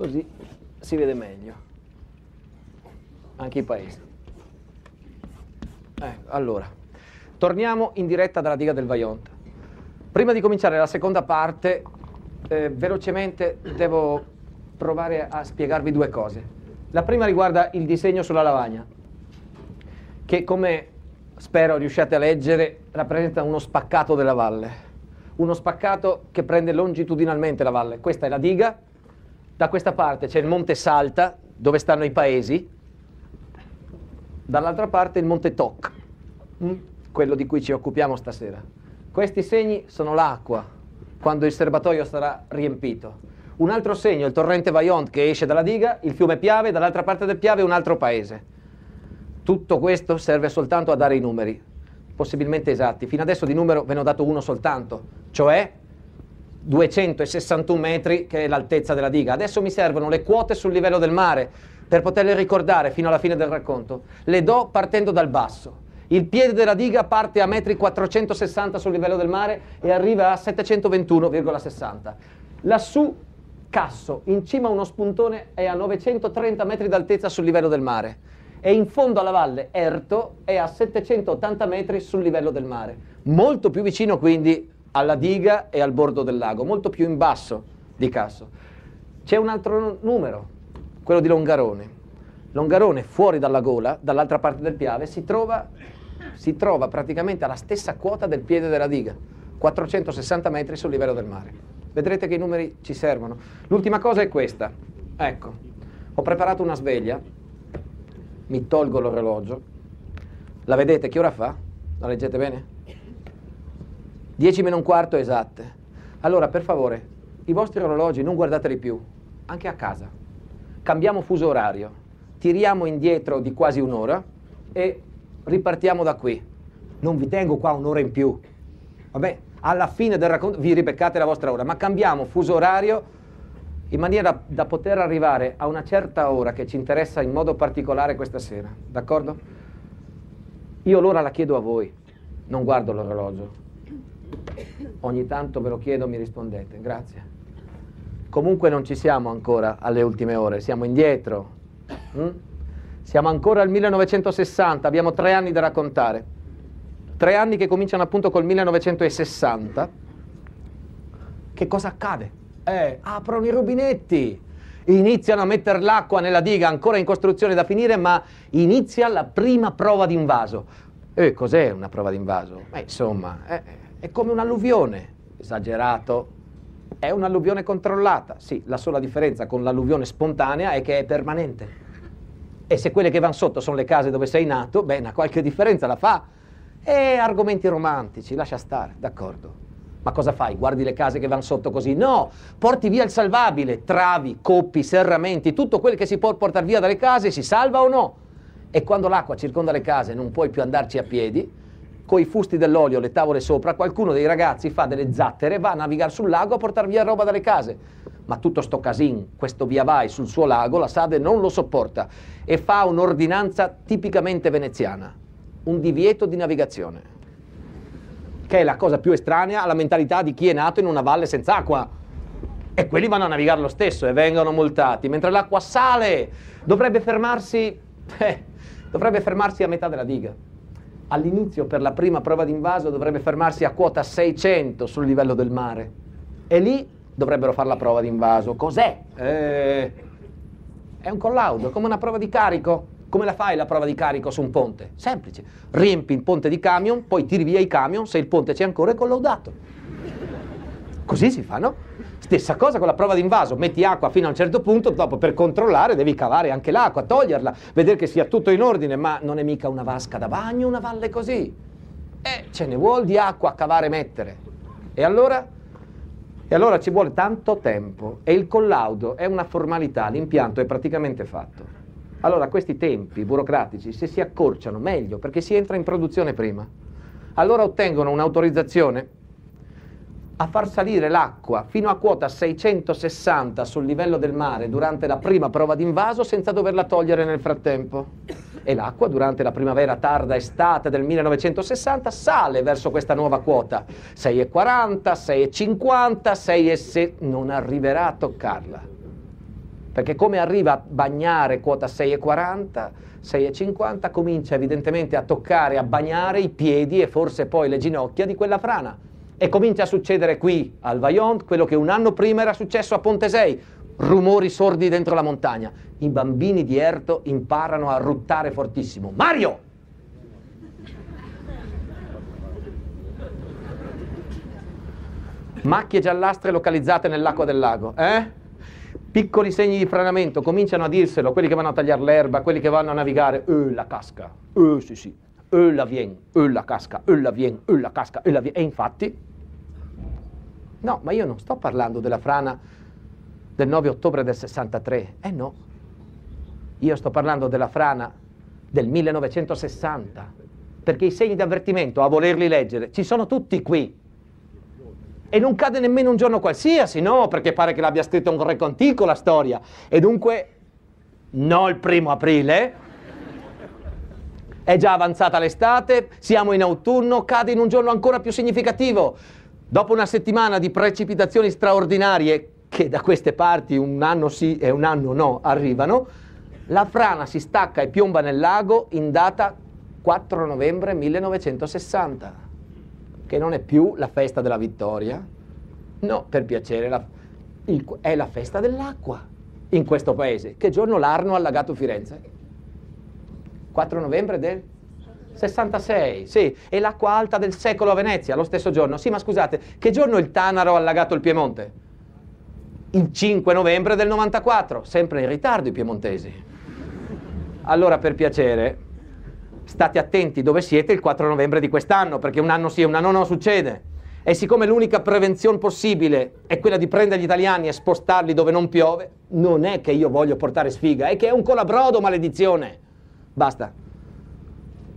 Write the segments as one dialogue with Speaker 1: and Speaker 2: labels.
Speaker 1: così si vede meglio anche i paesi. Eh, allora, torniamo in diretta dalla diga del Vajont. Prima di cominciare la seconda parte, eh, velocemente devo provare a spiegarvi due cose. La prima riguarda il disegno sulla lavagna, che come spero riusciate a leggere rappresenta uno spaccato della valle, uno spaccato che prende longitudinalmente la valle. Questa è la diga, da questa parte c'è il Monte Salta, dove stanno i paesi, dall'altra parte il Monte Toc, mm, quello di cui ci occupiamo stasera. Questi segni sono l'acqua, quando il serbatoio sarà riempito. Un altro segno, il torrente Vajont che esce dalla diga, il fiume Piave, dall'altra parte del Piave un altro paese. Tutto questo serve soltanto a dare i numeri, possibilmente esatti. Fino adesso di numero ve ne ho dato uno soltanto, cioè 261 metri che è l'altezza della diga. Adesso mi servono le quote sul livello del mare per poterle ricordare fino alla fine del racconto. Le do partendo dal basso. Il piede della diga parte a metri 460 sul livello del mare e arriva a 721,60. Lassù Casso, in cima a uno spuntone, è a 930 metri d'altezza sul livello del mare e in fondo alla valle Erto è a 780 metri sul livello del mare. Molto più vicino quindi alla diga e al bordo del lago, molto più in basso di Casso. C'è un altro numero, quello di Longarone. Longarone, fuori dalla gola, dall'altra parte del Piave, si trova, si trova praticamente alla stessa quota del piede della diga, 460 metri sul livello del mare. Vedrete che i numeri ci servono. L'ultima cosa è questa. Ecco, ho preparato una sveglia, mi tolgo l'orologio, la vedete che ora fa? La leggete bene? 10 meno un quarto esatte. Allora, per favore, i vostri orologi non guardateli più, anche a casa. Cambiamo fuso orario, tiriamo indietro di quasi un'ora e ripartiamo da qui. Non vi tengo qua un'ora in più. Vabbè, alla fine del racconto vi ribeccate la vostra ora, ma cambiamo fuso orario in maniera da, da poter arrivare a una certa ora che ci interessa in modo particolare questa sera, d'accordo? Io l'ora la chiedo a voi, non guardo l'orologio, Ogni tanto ve lo chiedo, mi rispondete. Grazie. Comunque non ci siamo ancora alle ultime ore, siamo indietro. Mm? Siamo ancora al 1960, abbiamo tre anni da raccontare. Tre anni che cominciano appunto col 1960. Che cosa accade? Eh, aprono i rubinetti, iniziano a mettere l'acqua nella diga, ancora in costruzione da finire, ma inizia la prima prova d'invaso. E eh, cos'è una prova d'invaso? Eh, insomma, eh, è come un'alluvione, esagerato. È un'alluvione controllata, sì, la sola differenza con l'alluvione spontanea è che è permanente. E se quelle che vanno sotto sono le case dove sei nato, beh, una qualche differenza la fa. E argomenti romantici, lascia stare, d'accordo. Ma cosa fai? Guardi le case che vanno sotto così? No, porti via il salvabile, travi, coppi, serramenti, tutto quel che si può portare via dalle case si salva o no? E quando l'acqua circonda le case non puoi più andarci a piedi, coi fusti dell'olio, le tavole sopra, qualcuno dei ragazzi fa delle zattere, va a navigare sul lago a portare via roba dalle case. Ma tutto sto casin, questo via vai sul suo lago, la Sade non lo sopporta e fa un'ordinanza tipicamente veneziana, un divieto di navigazione, che è la cosa più estranea alla mentalità di chi è nato in una valle senza acqua. E quelli vanno a navigare lo stesso e vengono multati, mentre l'acqua sale, dovrebbe fermarsi, eh, dovrebbe fermarsi a metà della diga all'inizio per la prima prova d'invaso dovrebbe fermarsi a quota 600 sul livello del mare e lì dovrebbero fare la prova d'invaso. Cos'è? Eh, è un collaudo, come una prova di carico. Come la fai la prova di carico su un ponte? Semplice. Riempi il ponte di camion, poi tiri via i camion, se il ponte c'è ancora è collaudato. Così si fa, no? Stessa cosa con la prova d'invaso, metti acqua fino a un certo punto, dopo per controllare devi cavare anche l'acqua, toglierla, vedere che sia tutto in ordine, ma non è mica una vasca da bagno, una valle così. Eh, ce ne vuol di acqua a cavare e mettere. E allora? E allora ci vuole tanto tempo e il collaudo è una formalità, l'impianto è praticamente fatto. Allora questi tempi burocratici, se si accorciano meglio, perché si entra in produzione prima, allora ottengono un'autorizzazione a far salire l'acqua fino a quota 660 sul livello del mare durante la prima prova d'invaso senza doverla togliere nel frattempo. E l'acqua durante la primavera tarda estate del 1960 sale verso questa nuova quota, 6,40, 6,50, 6,6, non arriverà a toccarla perché come arriva a bagnare quota 6,40, 6,50 comincia evidentemente a toccare, a bagnare i piedi e forse poi le ginocchia di quella frana. E comincia a succedere qui al Vaillant quello che un anno prima era successo a Pontesei. Rumori sordi dentro la montagna. I bambini di Erto imparano a ruttare fortissimo. Mario! Macchie giallastre localizzate nell'acqua del lago. Eh? piccoli segni di frenamento, cominciano a dirselo quelli che vanno a tagliare l'erba, quelli che vanno a navigare, eh la casca, eh sì sì, eh la vien, eh la casca, eh la vien, eh la casca, eh la vien. E infatti No, ma io non sto parlando della frana del 9 ottobre del 63, eh no, io sto parlando della frana del 1960, perché i segni di avvertimento, a volerli leggere, ci sono tutti qui. E non cade nemmeno un giorno qualsiasi, no, perché pare che l'abbia scritto un re antico la storia. E dunque, no il primo aprile, è già avanzata l'estate, siamo in autunno, cade in un giorno ancora più significativo. Dopo una settimana di precipitazioni straordinarie, che da queste parti un anno sì e un anno no arrivano, la frana si stacca e piomba nel lago in data 4 novembre 1960, che non è più la festa della vittoria, no, per piacere, la, il, è la festa dell'acqua in questo paese. Che giorno l'Arno ha allagato Firenze? 4 novembre del 66, sì, e l'acqua alta del secolo a Venezia, lo stesso giorno. Sì, ma scusate, che giorno il Tanaro ha allagato il Piemonte? Il 5 novembre del 94, sempre in ritardo i piemontesi. Allora, per piacere, state attenti dove siete il 4 novembre di quest'anno, perché un anno sì e un anno no succede. E siccome l'unica prevenzione possibile è quella di prendere gli italiani e spostarli dove non piove, non è che io voglio portare sfiga, è che è un colabrodo, maledizione. Basta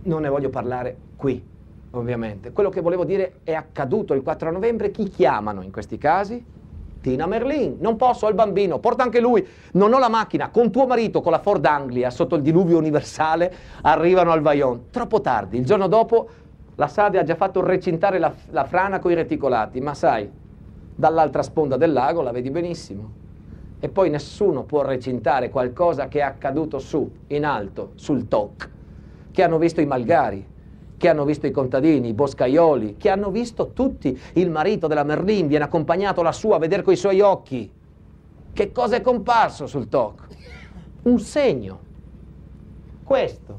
Speaker 1: non ne voglio parlare qui, ovviamente. Quello che volevo dire è accaduto il 4 novembre, chi chiamano in questi casi? Tina Merlin, non posso, ho il bambino, porta anche lui, non ho la macchina, con tuo marito, con la Ford Anglia, sotto il diluvio universale, arrivano al Vaion. Troppo tardi, il giorno dopo la Sade ha già fatto recintare la, la frana con i reticolati, ma sai, dall'altra sponda del lago la vedi benissimo. E poi nessuno può recintare qualcosa che è accaduto su, in alto, sul TOC che hanno visto i malgari, che hanno visto i contadini, i boscaioli, che hanno visto tutti. Il marito della Merlin viene accompagnato lassù a vedere coi suoi occhi. Che cosa è comparso sul toc? Un segno. Questo.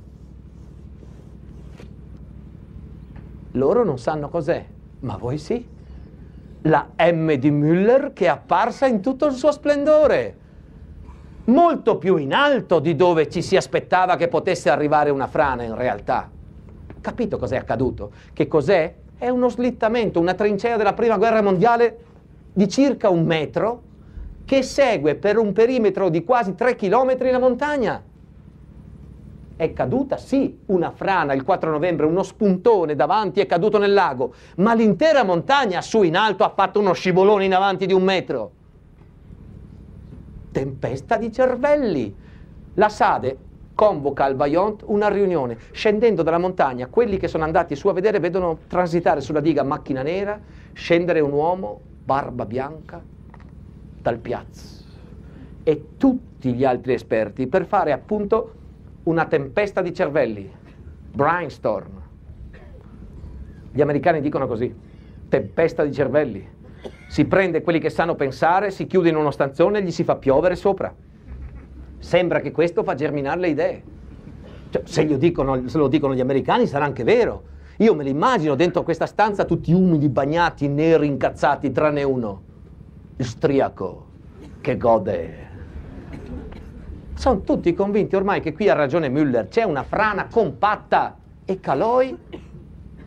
Speaker 1: Loro non sanno cos'è, ma voi sì. La M di Müller che è apparsa in tutto il suo splendore molto più in alto di dove ci si aspettava che potesse arrivare una frana in realtà. Capito cos'è accaduto? Che cos'è? È uno slittamento, una trincea della prima guerra mondiale di circa un metro che segue per un perimetro di quasi 3 km la montagna. È caduta, sì, una frana il 4 novembre, uno spuntone davanti è caduto nel lago, ma l'intera montagna su in alto ha fatto uno scivolone in avanti di un metro tempesta di cervelli. La Sade convoca al Vajont una riunione. Scendendo dalla montagna, quelli che sono andati su a vedere vedono transitare sulla diga macchina nera, scendere un uomo, barba bianca, dal piazzo. E tutti gli altri esperti per fare appunto una tempesta di cervelli. Brainstorm. Gli americani dicono così, tempesta di cervelli. Si prende quelli che sanno pensare, si chiude in uno stanzone e gli si fa piovere sopra. Sembra che questo fa germinare le idee. Cioè, se, dicono, se lo dicono gli americani sarà anche vero. Io me li immagino dentro questa stanza tutti umidi, bagnati, neri, incazzati, tranne uno, istriaco, che gode. Sono tutti convinti ormai che qui ha ragione Müller, c'è una frana compatta e Caloi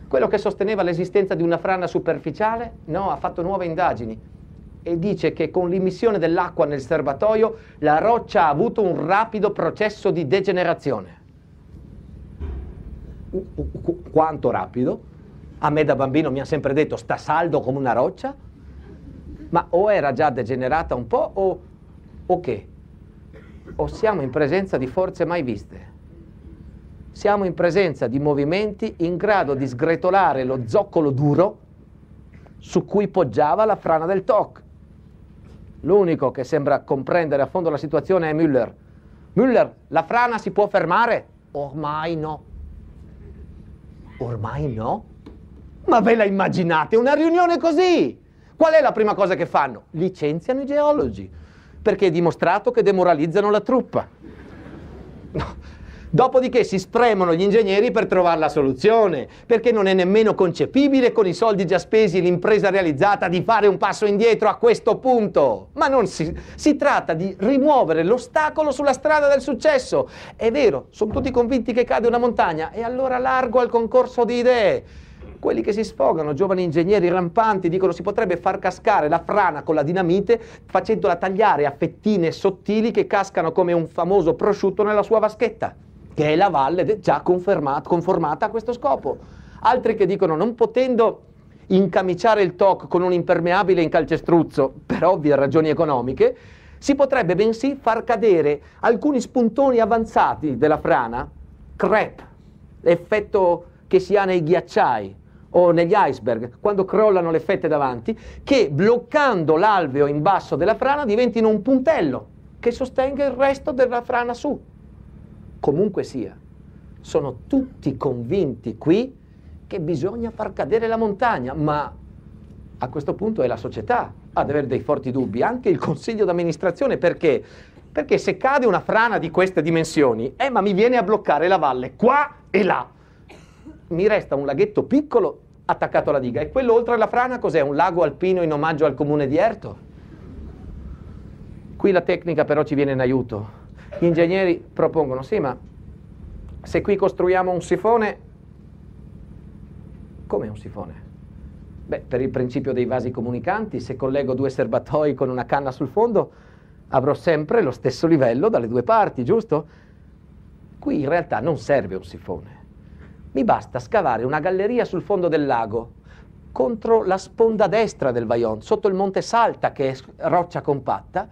Speaker 1: quello che sosteneva l'esistenza di una frana superficiale, no, ha fatto nuove indagini e dice che con l'immissione dell'acqua nel serbatoio la roccia ha avuto un rapido processo di degenerazione. Quanto rapido? A me da bambino mi ha sempre detto sta saldo come una roccia, ma o era già degenerata un po' o, o che? O siamo in presenza di forze mai viste siamo in presenza di movimenti in grado di sgretolare lo zoccolo duro su cui poggiava la frana del TOC. L'unico che sembra comprendere a fondo la situazione è Müller. Müller, la frana si può fermare? Ormai no. Ormai no? Ma ve la immaginate una riunione così? Qual è la prima cosa che fanno? Licenziano i geologi, perché è dimostrato che demoralizzano la truppa. No. Dopodiché si spremono gli ingegneri per trovare la soluzione, perché non è nemmeno concepibile con i soldi già spesi l'impresa realizzata di fare un passo indietro a questo punto. Ma non si, si tratta di rimuovere l'ostacolo sulla strada del successo. È vero, sono tutti convinti che cade una montagna e allora largo al concorso di idee. Quelli che si sfogano, giovani ingegneri rampanti, dicono si potrebbe far cascare la frana con la dinamite facendola tagliare a fettine sottili che cascano come un famoso prosciutto nella sua vaschetta che è la valle già conformata a questo scopo. Altri che dicono non potendo incamiciare il TOC con un impermeabile in calcestruzzo per ovvie ragioni economiche, si potrebbe bensì far cadere alcuni spuntoni avanzati della frana, crepe, effetto che si ha nei ghiacciai o negli iceberg, quando crollano le fette davanti, che bloccando l'alveo in basso della frana diventino un puntello che sostenga il resto della frana su comunque sia, sono tutti convinti qui che bisogna far cadere la montagna, ma a questo punto è la società ad avere dei forti dubbi, anche il consiglio d'amministrazione, perché? Perché se cade una frana di queste dimensioni, eh ma mi viene a bloccare la valle qua e là, mi resta un laghetto piccolo attaccato alla diga e quello oltre alla frana cos'è? Un lago alpino in omaggio al comune di Erto? Qui la tecnica però ci viene in aiuto, gli ingegneri propongono, sì, ma se qui costruiamo un sifone, come un sifone? Beh, per il principio dei vasi comunicanti, se collego due serbatoi con una canna sul fondo, avrò sempre lo stesso livello dalle due parti, giusto? Qui in realtà non serve un sifone. Mi basta scavare una galleria sul fondo del lago, contro la sponda destra del Vaion, sotto il monte Salta, che è roccia compatta,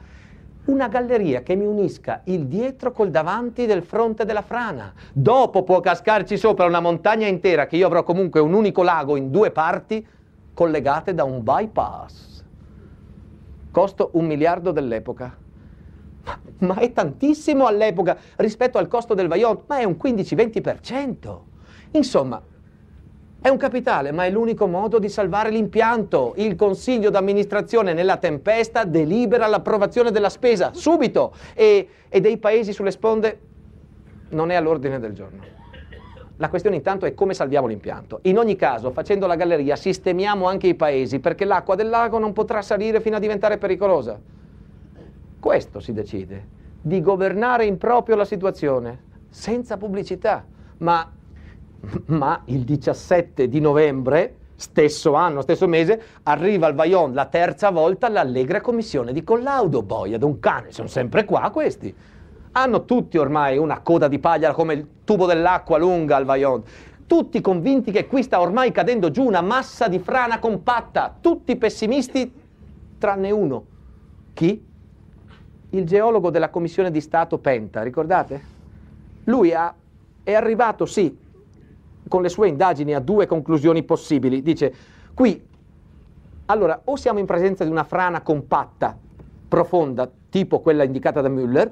Speaker 1: una galleria che mi unisca il dietro col davanti del fronte della frana. Dopo può cascarci sopra una montagna intera che io avrò comunque un unico lago in due parti collegate da un bypass. Costo un miliardo dell'epoca. Ma, è tantissimo all'epoca rispetto al costo del Vajont, ma è un 15-20%. Insomma, è un capitale, ma è l'unico modo di salvare l'impianto. Il consiglio d'amministrazione nella tempesta delibera l'approvazione della spesa subito e, e dei paesi sulle sponde non è all'ordine del giorno. La questione intanto è come salviamo l'impianto. In ogni caso, facendo la galleria, sistemiamo anche i paesi perché l'acqua del lago non potrà salire fino a diventare pericolosa. Questo si decide, di governare in proprio la situazione, senza pubblicità, ma ma il 17 di novembre, stesso anno, stesso mese, arriva al Vajon la terza volta l'allegra commissione di collaudo. Boia un cane, sono sempre qua questi. Hanno tutti ormai una coda di paglia come il tubo dell'acqua lunga al Vajon tutti convinti che qui sta ormai cadendo giù una massa di frana compatta, tutti pessimisti tranne uno. Chi? Il geologo della Commissione di Stato Penta, ricordate? Lui ha, è arrivato, sì, con le sue indagini a due conclusioni possibili. Dice, qui, allora, o siamo in presenza di una frana compatta, profonda, tipo quella indicata da Müller,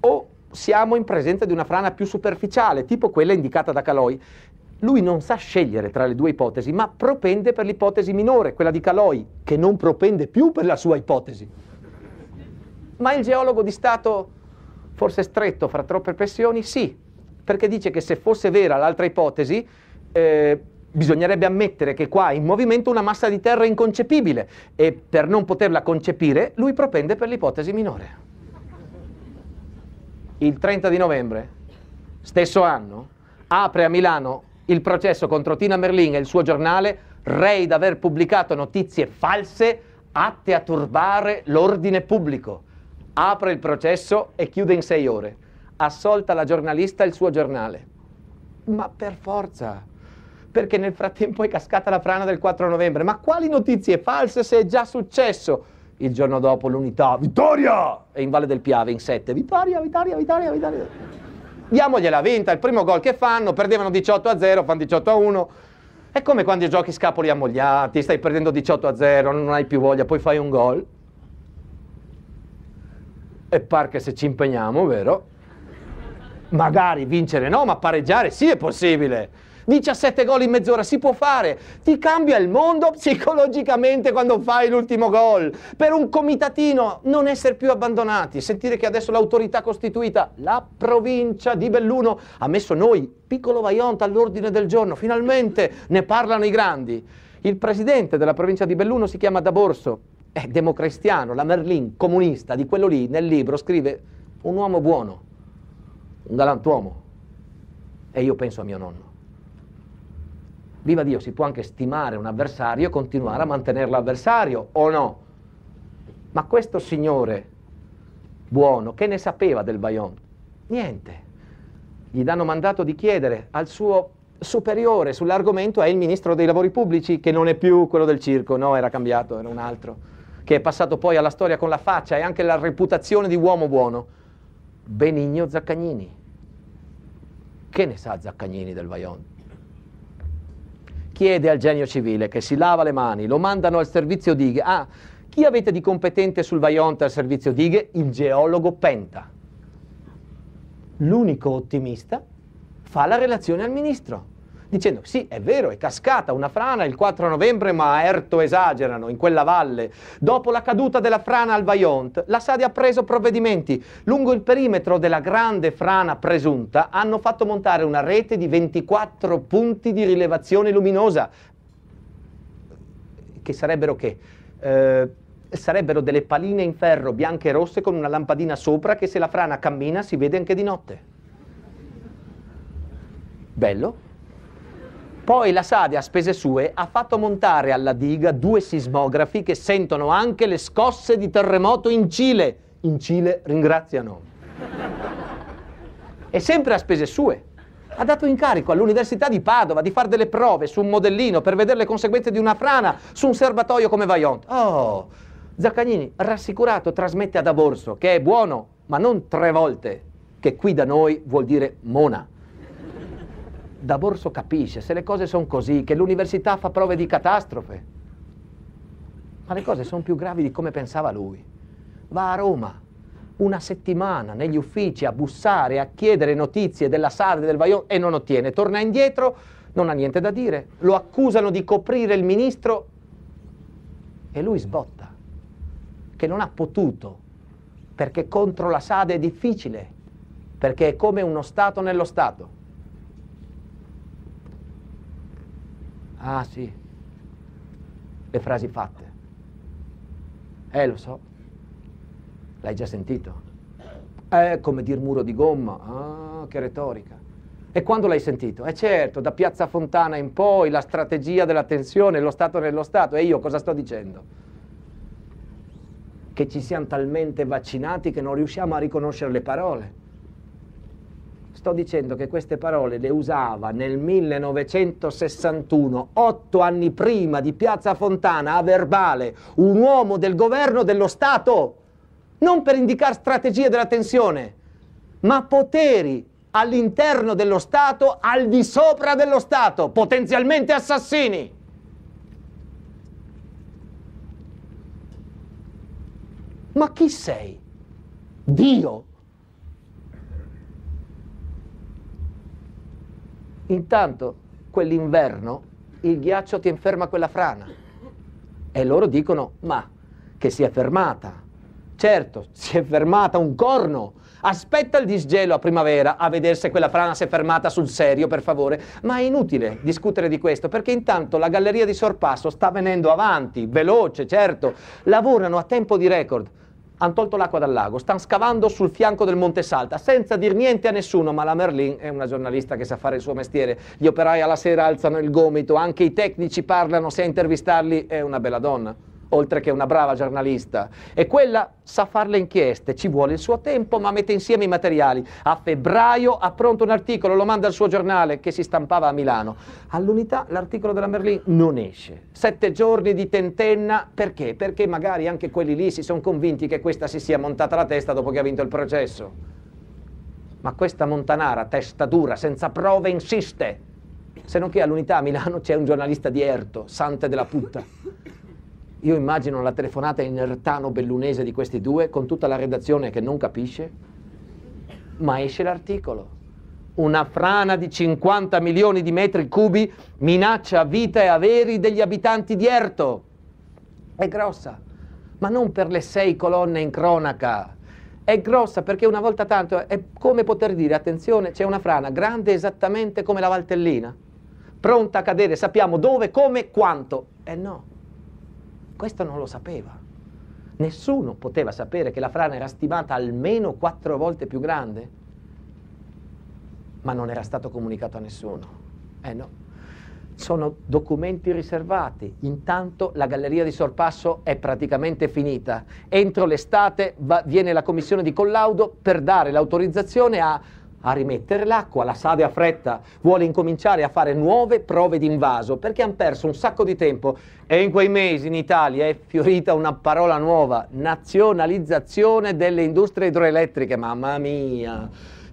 Speaker 1: o siamo in presenza di una frana più superficiale, tipo quella indicata da Caloi. Lui non sa scegliere tra le due ipotesi, ma propende per l'ipotesi minore, quella di Caloi, che non propende più per la sua ipotesi. Ma il geologo di Stato, forse stretto fra troppe pressioni, sì, perché dice che se fosse vera l'altra ipotesi, eh, bisognerebbe ammettere che qua è in movimento una massa di terra inconcepibile e per non poterla concepire lui propende per l'ipotesi minore. Il 30 di novembre, stesso anno, apre a Milano il processo contro Tina Merlin e il suo giornale, rei d'aver pubblicato notizie false atte a turbare l'ordine pubblico. Apre il processo e chiude in sei ore assolta la giornalista il suo giornale. Ma per forza, perché nel frattempo è cascata la frana del 4 novembre. Ma quali notizie false se è già successo? Il giorno dopo l'unità, vittoria! E in Valle del Piave in 7, vittoria, vittoria, vittoria, vittoria. Diamogliela vinta, il primo gol che fanno, perdevano 18 a 0, fanno 18 a 1. È come quando giochi scapoli ammogliati, stai perdendo 18 a 0, non hai più voglia, poi fai un gol. E par che se ci impegniamo, vero? magari vincere no, ma pareggiare sì è possibile. 17 gol in mezz'ora si può fare, ti cambia il mondo psicologicamente quando fai l'ultimo gol. Per un comitatino non essere più abbandonati, sentire che adesso l'autorità costituita, la provincia di Belluno, ha messo noi, piccolo Vaionta, all'ordine del giorno, finalmente ne parlano i grandi. Il presidente della provincia di Belluno si chiama Daborso, è democristiano, la Merlin comunista di quello lì nel libro scrive un uomo buono un galantuomo. E io penso a mio nonno. Viva Dio, si può anche stimare un avversario e continuare a mantenerlo avversario o no? Ma questo signore buono, che ne sapeva del Bayon? Niente. Gli danno mandato di chiedere al suo superiore sull'argomento è il ministro dei lavori pubblici, che non è più quello del circo, no, era cambiato, era un altro, che è passato poi alla storia con la faccia e anche la reputazione di uomo buono. Benigno Zaccagnini. Che ne sa Zaccagnini del Vaion? Chiede al genio civile che si lava le mani, lo mandano al servizio dighe. Ah, chi avete di competente sul Vajont al servizio dighe? Il geologo Penta. L'unico ottimista fa la relazione al ministro dicendo sì, è vero, è cascata una frana il 4 novembre, ma a Erto esagerano in quella valle. Dopo la caduta della frana al Vajont, la Sadi ha preso provvedimenti. Lungo il perimetro della grande frana presunta hanno fatto montare una rete di 24 punti di rilevazione luminosa, che sarebbero che? Eh, sarebbero delle paline in ferro bianche e rosse con una lampadina sopra che se la frana cammina si vede anche di notte. Bello? Poi la Sadia, a spese sue, ha fatto montare alla diga due sismografi che sentono anche le scosse di terremoto in Cile. In Cile ringraziano. E sempre a spese sue. Ha dato incarico all'Università di Padova di fare delle prove su un modellino per vedere le conseguenze di una frana su un serbatoio come Vaillant. Oh, Zaccagnini, rassicurato, trasmette ad Aborso che è buono, ma non tre volte, che qui da noi vuol dire mona da Borso capisce se le cose sono così, che l'università fa prove di catastrofe. Ma le cose sono più gravi di come pensava lui. Va a Roma una settimana negli uffici a bussare, a chiedere notizie della SAD del Vaion e non ottiene. Torna indietro, non ha niente da dire. Lo accusano di coprire il ministro e lui sbotta che non ha potuto perché contro la SAD è difficile, perché è come uno Stato nello Stato. Ah sì, le frasi fatte. Eh, lo so, l'hai già sentito. È eh, come dir muro di gomma, ah, che retorica. E quando l'hai sentito? Eh certo, da Piazza Fontana in poi, la strategia della tensione, lo Stato nello Stato. E io cosa sto dicendo? Che ci siamo talmente vaccinati che non riusciamo a riconoscere le parole. Sto dicendo che queste parole le usava nel 1961, otto anni prima di Piazza Fontana, a verbale, un uomo del governo dello Stato, non per indicare strategie della tensione, ma poteri all'interno dello Stato, al di sopra dello Stato, potenzialmente assassini. Ma chi sei? Dio? Intanto quell'inverno il ghiaccio ti inferma quella frana e loro dicono ma che si è fermata. Certo, si è fermata un corno. Aspetta il disgelo a primavera a vedere se quella frana si è fermata sul serio, per favore. Ma è inutile discutere di questo, perché intanto la galleria di sorpasso sta venendo avanti, veloce, certo. Lavorano a tempo di record hanno tolto l'acqua dal lago, stanno scavando sul fianco del Monte Salta, senza dir niente a nessuno, ma la Merlin è una giornalista che sa fare il suo mestiere, gli operai alla sera alzano il gomito, anche i tecnici parlano, se a intervistarli è una bella donna oltre che una brava giornalista. E quella sa fare le inchieste, ci vuole il suo tempo, ma mette insieme i materiali. A febbraio ha pronto un articolo, lo manda al suo giornale che si stampava a Milano. All'unità l'articolo della Merlin non esce. Sette giorni di tentenna, perché? Perché magari anche quelli lì si sono convinti che questa si sia montata la testa dopo che ha vinto il processo. Ma questa Montanara, testa dura, senza prove, insiste. Se non che all'unità a Milano c'è un giornalista di Erto, sante della puttana. Io immagino la telefonata in ertano bellunese di questi due con tutta la redazione che non capisce, ma esce l'articolo. Una frana di 50 milioni di metri cubi minaccia vita e averi degli abitanti di Erto. È grossa, ma non per le sei colonne in cronaca. È grossa perché una volta tanto è come poter dire, attenzione, c'è una frana grande esattamente come la Valtellina, pronta a cadere, sappiamo dove, come, quanto. E eh no. Questo non lo sapeva. Nessuno poteva sapere che la frana era stimata almeno quattro volte più grande, ma non era stato comunicato a nessuno. Eh no, sono documenti riservati. Intanto la galleria di sorpasso è praticamente finita. Entro l'estate va, viene la commissione di collaudo per dare l'autorizzazione a a rimettere l'acqua, la Sade ha fretta, vuole incominciare a fare nuove prove d'invaso perché hanno perso un sacco di tempo e in quei mesi in Italia è fiorita una parola nuova, nazionalizzazione delle industrie idroelettriche, mamma mia!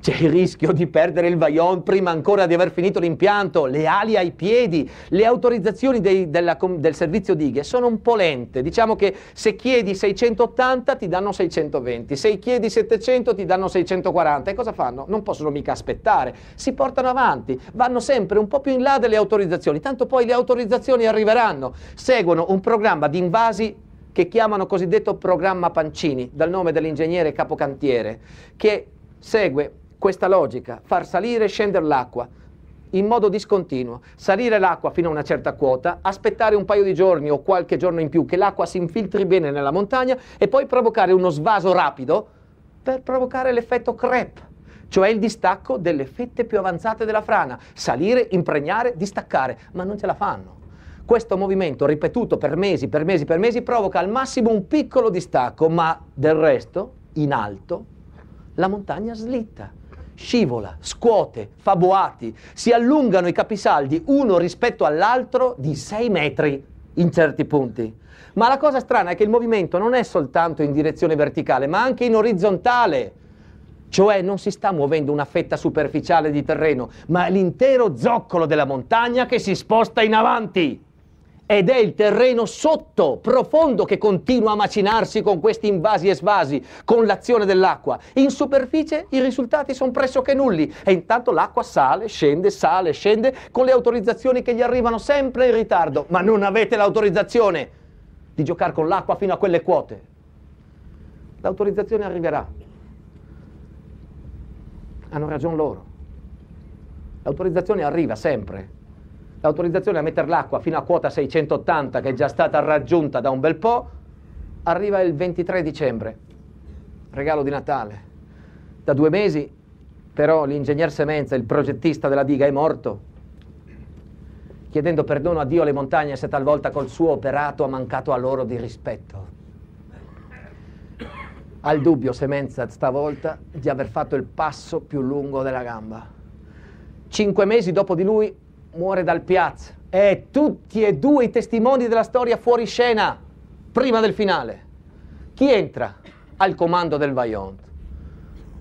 Speaker 1: C'è il rischio di perdere il vaion prima ancora di aver finito l'impianto, le ali ai piedi. Le autorizzazioni dei, della, del servizio dighe sono un po' lente. Diciamo che se chiedi 680 ti danno 620, se chiedi 700 ti danno 640. E cosa fanno? Non possono mica aspettare. Si portano avanti, vanno sempre un po' più in là delle autorizzazioni. Tanto poi le autorizzazioni arriveranno. Seguono un programma di invasi che chiamano cosiddetto programma Pancini, dal nome dell'ingegnere capocantiere, che segue questa logica, far salire e scendere l'acqua in modo discontinuo, salire l'acqua fino a una certa quota, aspettare un paio di giorni o qualche giorno in più che l'acqua si infiltri bene nella montagna e poi provocare uno svaso rapido per provocare l'effetto crepe, cioè il distacco delle fette più avanzate della frana, salire, impregnare, distaccare, ma non ce la fanno. Questo movimento ripetuto per mesi, per mesi, per mesi provoca al massimo un piccolo distacco, ma del resto, in alto, la montagna slitta scivola, scuote, fa boati, si allungano i capisaldi uno rispetto all'altro di 6 metri in certi punti. Ma la cosa strana è che il movimento non è soltanto in direzione verticale, ma anche in orizzontale. Cioè non si sta muovendo una fetta superficiale di terreno, ma l'intero zoccolo della montagna che si sposta in avanti ed è il terreno sotto, profondo, che continua a macinarsi con questi invasi e svasi, con l'azione dell'acqua. In superficie i risultati sono pressoché nulli e intanto l'acqua sale, scende, sale, scende, con le autorizzazioni che gli arrivano sempre in ritardo. Ma non avete l'autorizzazione di giocare con l'acqua fino a quelle quote. L'autorizzazione arriverà. Hanno ragione loro. L'autorizzazione arriva sempre l'autorizzazione a mettere l'acqua fino a quota 680 che è già stata raggiunta da un bel po', arriva il 23 dicembre, regalo di Natale. Da due mesi però l'ingegner Semenza, il progettista della diga, è morto, chiedendo perdono a Dio alle montagne se talvolta col suo operato ha mancato a loro di rispetto. Ha il dubbio Semenza stavolta di aver fatto il passo più lungo della gamba. Cinque mesi dopo di lui muore dal piazza. E tutti e due i testimoni della storia fuori scena, prima del finale. Chi entra al comando del Vaillant?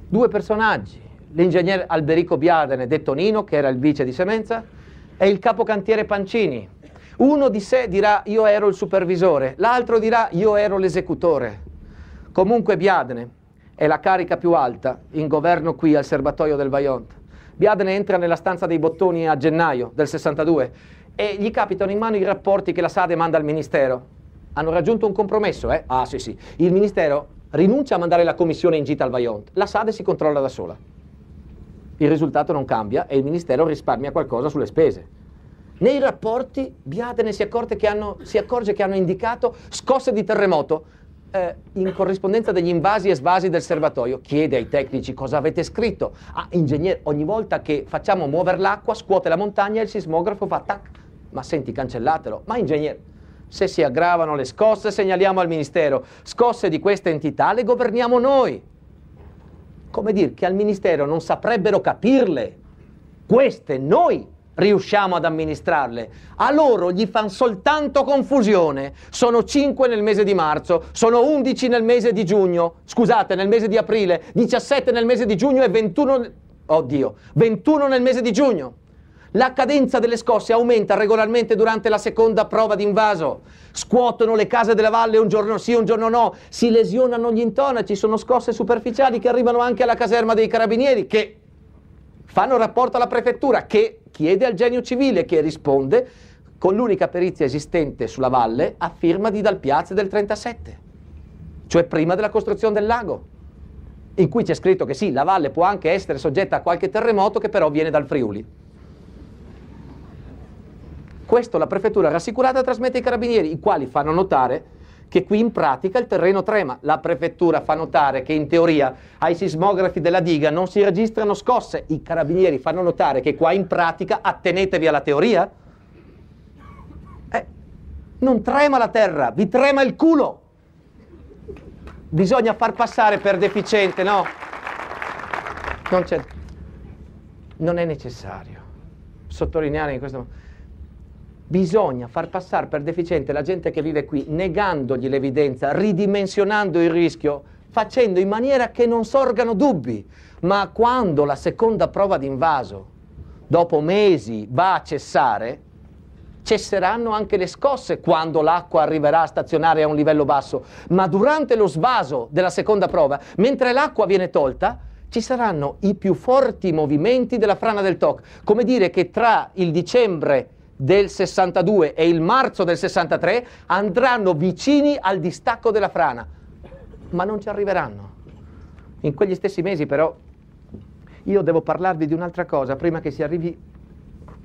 Speaker 1: Due personaggi, l'ingegner Alberico Biadene, detto Nino, che era il vice di Semenza, e il capocantiere Pancini. Uno di sé dirà io ero il supervisore, l'altro dirà io ero l'esecutore. Comunque Biadene è la carica più alta in governo qui al serbatoio del Vaillant. Biaden entra nella stanza dei bottoni a gennaio del 62 e gli capitano in mano i rapporti che la Sade manda al Ministero. Hanno raggiunto un compromesso, eh? Ah, sì, sì. Il Ministero rinuncia a mandare la commissione in gita al Vajont. La Sade si controlla da sola. Il risultato non cambia e il Ministero risparmia qualcosa sulle spese. Nei rapporti Biadene si, si accorge che hanno indicato scosse di terremoto eh, in corrispondenza degli invasi e svasi del serbatoio, chiede ai tecnici cosa avete scritto. Ah, ingegnere, ogni volta che facciamo muovere l'acqua, scuote la montagna e il sismografo fa tac. Ma senti, cancellatelo. Ma ingegnere, se si aggravano le scosse, segnaliamo al Ministero. Scosse di questa entità le governiamo noi. Come dire che al Ministero non saprebbero capirle. Queste noi riusciamo ad amministrarle. A loro gli fanno soltanto confusione. Sono 5 nel mese di marzo, sono 11 nel mese di giugno, scusate, nel mese di aprile, 17 nel mese di giugno e 21, oddio, 21 nel mese di giugno. La cadenza delle scosse aumenta regolarmente durante la seconda prova d'invaso. Scuotono le case della valle un giorno sì, un giorno no. Si lesionano gli intonaci, sono scosse superficiali che arrivano anche alla caserma dei carabinieri che fanno rapporto alla prefettura che chiede al genio civile che risponde con l'unica perizia esistente sulla valle a firma di Dal Piazza del 37, cioè prima della costruzione del lago, in cui c'è scritto che sì, la valle può anche essere soggetta a qualche terremoto che però viene dal Friuli. Questo la prefettura rassicurata trasmette ai carabinieri, i quali fanno notare che qui in pratica il terreno trema. La prefettura fa notare che in teoria ai sismografi della diga non si registrano scosse, i carabinieri fanno notare che qua in pratica attenetevi alla teoria. Eh, non trema la terra, vi trema il culo. Bisogna far passare per deficiente, no? Non, non è necessario sottolineare in questo momento. Bisogna far passare per deficiente la gente che vive qui, negandogli l'evidenza, ridimensionando il rischio, facendo in maniera che non sorgano dubbi. Ma quando la seconda prova d'invaso, dopo mesi, va a cessare, cesseranno anche le scosse quando l'acqua arriverà a stazionare a un livello basso, ma durante lo svaso della seconda prova, mentre l'acqua viene tolta, ci saranno i più forti movimenti della frana del TOC, come dire che tra il dicembre del 62 e il marzo del 63 andranno vicini al distacco della frana, ma non ci arriveranno. In quegli stessi mesi però io devo parlarvi di un'altra cosa prima che si arrivi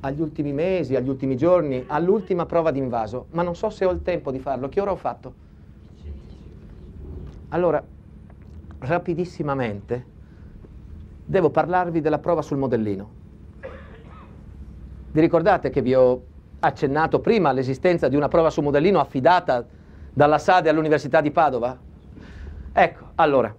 Speaker 1: agli ultimi mesi, agli ultimi giorni, all'ultima prova d'invaso, ma non so se ho il tempo di farlo. Che ora ho fatto? Allora, rapidissimamente, devo parlarvi della prova sul modellino. Vi ricordate che vi ho accennato prima all'esistenza di una prova su modellino affidata dalla SADE all'Università di Padova? Ecco, allora,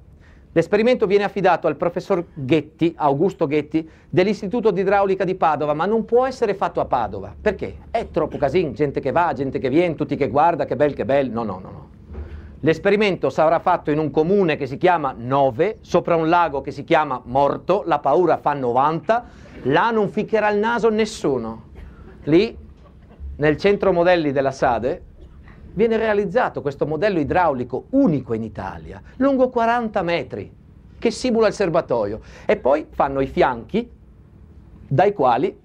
Speaker 1: l'esperimento viene affidato al professor Ghetti, Augusto Ghetti, dell'Istituto di Idraulica di Padova, ma non può essere fatto a Padova. Perché? È troppo casino, gente che va, gente che viene, tutti che guarda, che bel, che bel. No, no, no, no. L'esperimento sarà fatto in un comune che si chiama 9, sopra un lago che si chiama Morto, la paura fa 90, là non ficcherà il naso nessuno. Lì, nel centro modelli della Sade, viene realizzato questo modello idraulico unico in Italia, lungo 40 metri, che simula il serbatoio. E poi fanno i fianchi, dai quali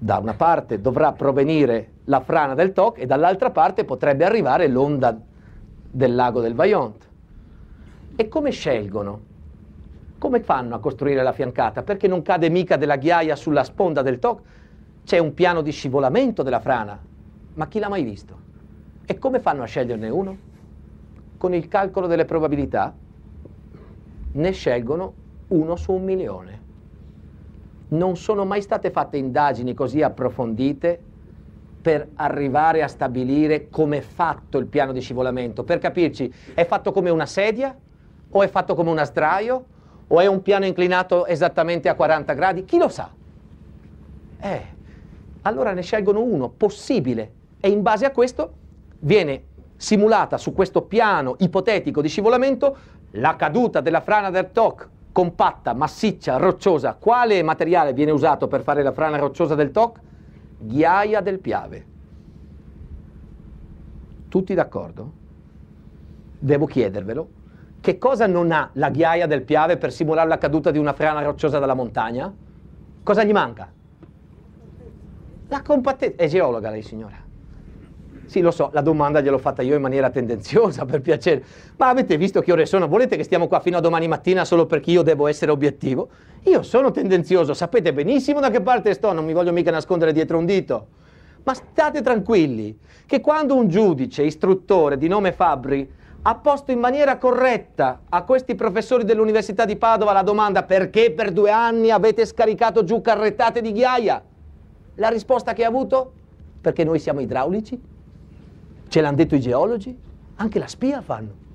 Speaker 1: da una parte dovrà provenire la frana del TOC e dall'altra parte potrebbe arrivare l'onda del lago del Vaillant. E come scelgono? Come fanno a costruire la fiancata? Perché non cade mica della ghiaia sulla sponda del Toc? C'è un piano di scivolamento della frana, ma chi l'ha mai visto? E come fanno a sceglierne uno? Con il calcolo delle probabilità ne scelgono uno su un milione. Non sono mai state fatte indagini così approfondite per arrivare a stabilire come è fatto il piano di scivolamento. Per capirci, è fatto come una sedia o è fatto come una sdraio o è un piano inclinato esattamente a 40 gradi? Chi lo sa? Eh, allora ne scelgono uno possibile e in base a questo viene simulata su questo piano ipotetico di scivolamento la caduta della frana del TOC compatta, massiccia, rocciosa. Quale materiale viene usato per fare la frana rocciosa del TOC? Ghiaia del Piave. Tutti d'accordo? Devo chiedervelo. Che cosa non ha la ghiaia del Piave per simulare la caduta di una frana rocciosa dalla montagna? Cosa gli manca? La compattezza. È geologa lei, signora. Sì, lo so, la domanda gliel'ho fatta io in maniera tendenziosa, per piacere. Ma avete visto che ore sono? Volete che stiamo qua fino a domani mattina solo perché io devo essere obiettivo? Io sono tendenzioso, sapete benissimo da che parte sto, non mi voglio mica nascondere dietro un dito. Ma state tranquilli, che quando un giudice istruttore di nome Fabri ha posto in maniera corretta a questi professori dell'Università di Padova la domanda perché per due anni avete scaricato giù carrettate di ghiaia, la risposta che ha avuto? Perché noi siamo idraulici? Ce l'hanno detto i geologi? Anche la spia fanno.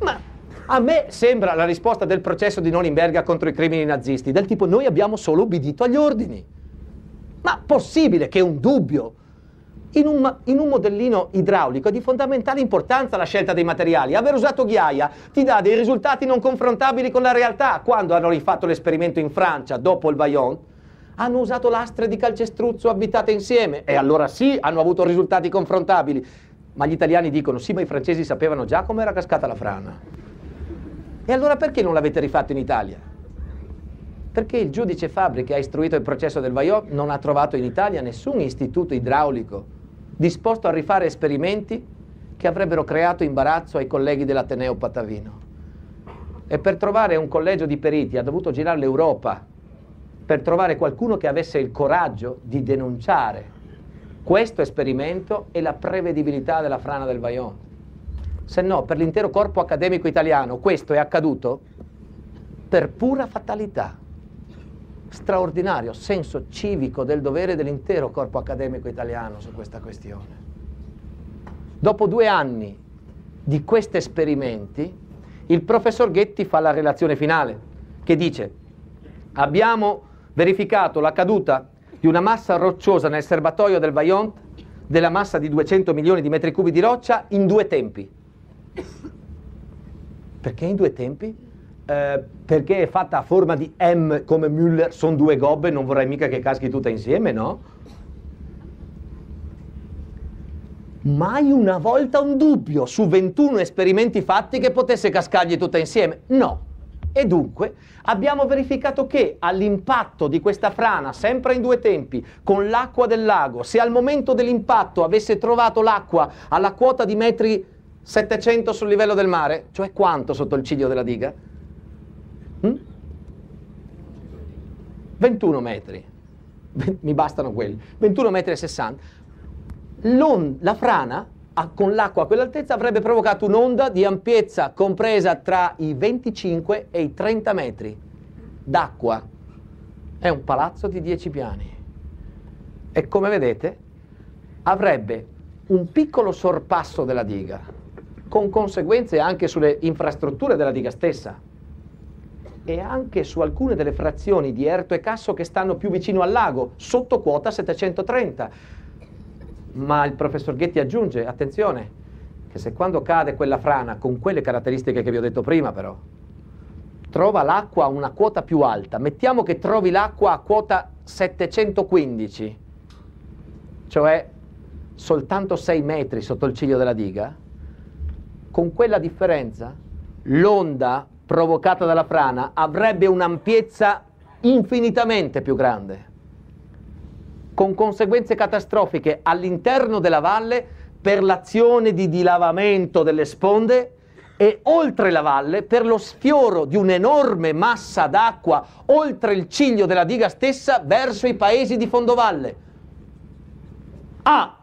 Speaker 1: Ma a me sembra la risposta del processo di Norimberga contro i crimini nazisti, del tipo noi abbiamo solo obbedito agli ordini. Ma possibile che un dubbio in un, in un, modellino idraulico è di fondamentale importanza la scelta dei materiali. Aver usato ghiaia ti dà dei risultati non confrontabili con la realtà. Quando hanno rifatto l'esperimento in Francia dopo il Bayonne, hanno usato lastre di calcestruzzo abitate insieme e allora sì, hanno avuto risultati confrontabili. Ma gli italiani dicono sì, ma i francesi sapevano già come era cascata la frana. E allora perché non l'avete rifatto in Italia? Perché il giudice Fabri che ha istruito il processo del Vajot non ha trovato in Italia nessun istituto idraulico disposto a rifare esperimenti che avrebbero creato imbarazzo ai colleghi dell'Ateneo Patavino. E per trovare un collegio di periti ha dovuto girare l'Europa per trovare qualcuno che avesse il coraggio di denunciare questo esperimento e la prevedibilità della frana del Vajont. Se no, per l'intero corpo accademico italiano questo è accaduto per pura fatalità. Straordinario senso civico del dovere dell'intero corpo accademico italiano su questa questione. Dopo due anni di questi esperimenti, il professor Ghetti fa la relazione finale che dice abbiamo verificato la caduta di una massa rocciosa nel serbatoio del Vaillant della massa di 200 milioni di metri cubi di roccia in due tempi. Perché in due tempi? Eh, perché è fatta a forma di M come Müller, sono due gobbe, non vorrei mica che caschi tutta insieme, no? Mai una volta un dubbio su 21 esperimenti fatti che potesse cascargli tutta insieme? No, e dunque abbiamo verificato che all'impatto di questa frana, sempre in due tempi, con l'acqua del lago, se al momento dell'impatto avesse trovato l'acqua alla quota di metri 700 sul livello del mare, cioè quanto sotto il ciglio della diga? Hm? 21 metri, mi bastano quelli, 21 metri e 60. la frana con l'acqua a quell'altezza avrebbe provocato un'onda di ampiezza compresa tra i 25 e i 30 metri d'acqua. È un palazzo di 10 piani. E come vedete avrebbe un piccolo sorpasso della diga, con conseguenze anche sulle infrastrutture della diga stessa e anche su alcune delle frazioni di Erto e Casso che stanno più vicino al lago, sotto quota 730 ma il professor Ghetti aggiunge, attenzione, che se quando cade quella frana, con quelle caratteristiche che vi ho detto prima però, trova l'acqua a una quota più alta, mettiamo che trovi l'acqua a quota 715, cioè soltanto 6 metri sotto il ciglio della diga, con quella differenza l'onda provocata dalla frana avrebbe un'ampiezza infinitamente più grande con conseguenze catastrofiche all'interno della valle per l'azione di dilavamento delle sponde e oltre la valle per lo sfioro di un'enorme massa d'acqua oltre il ciglio della diga stessa verso i paesi di fondovalle. Ah!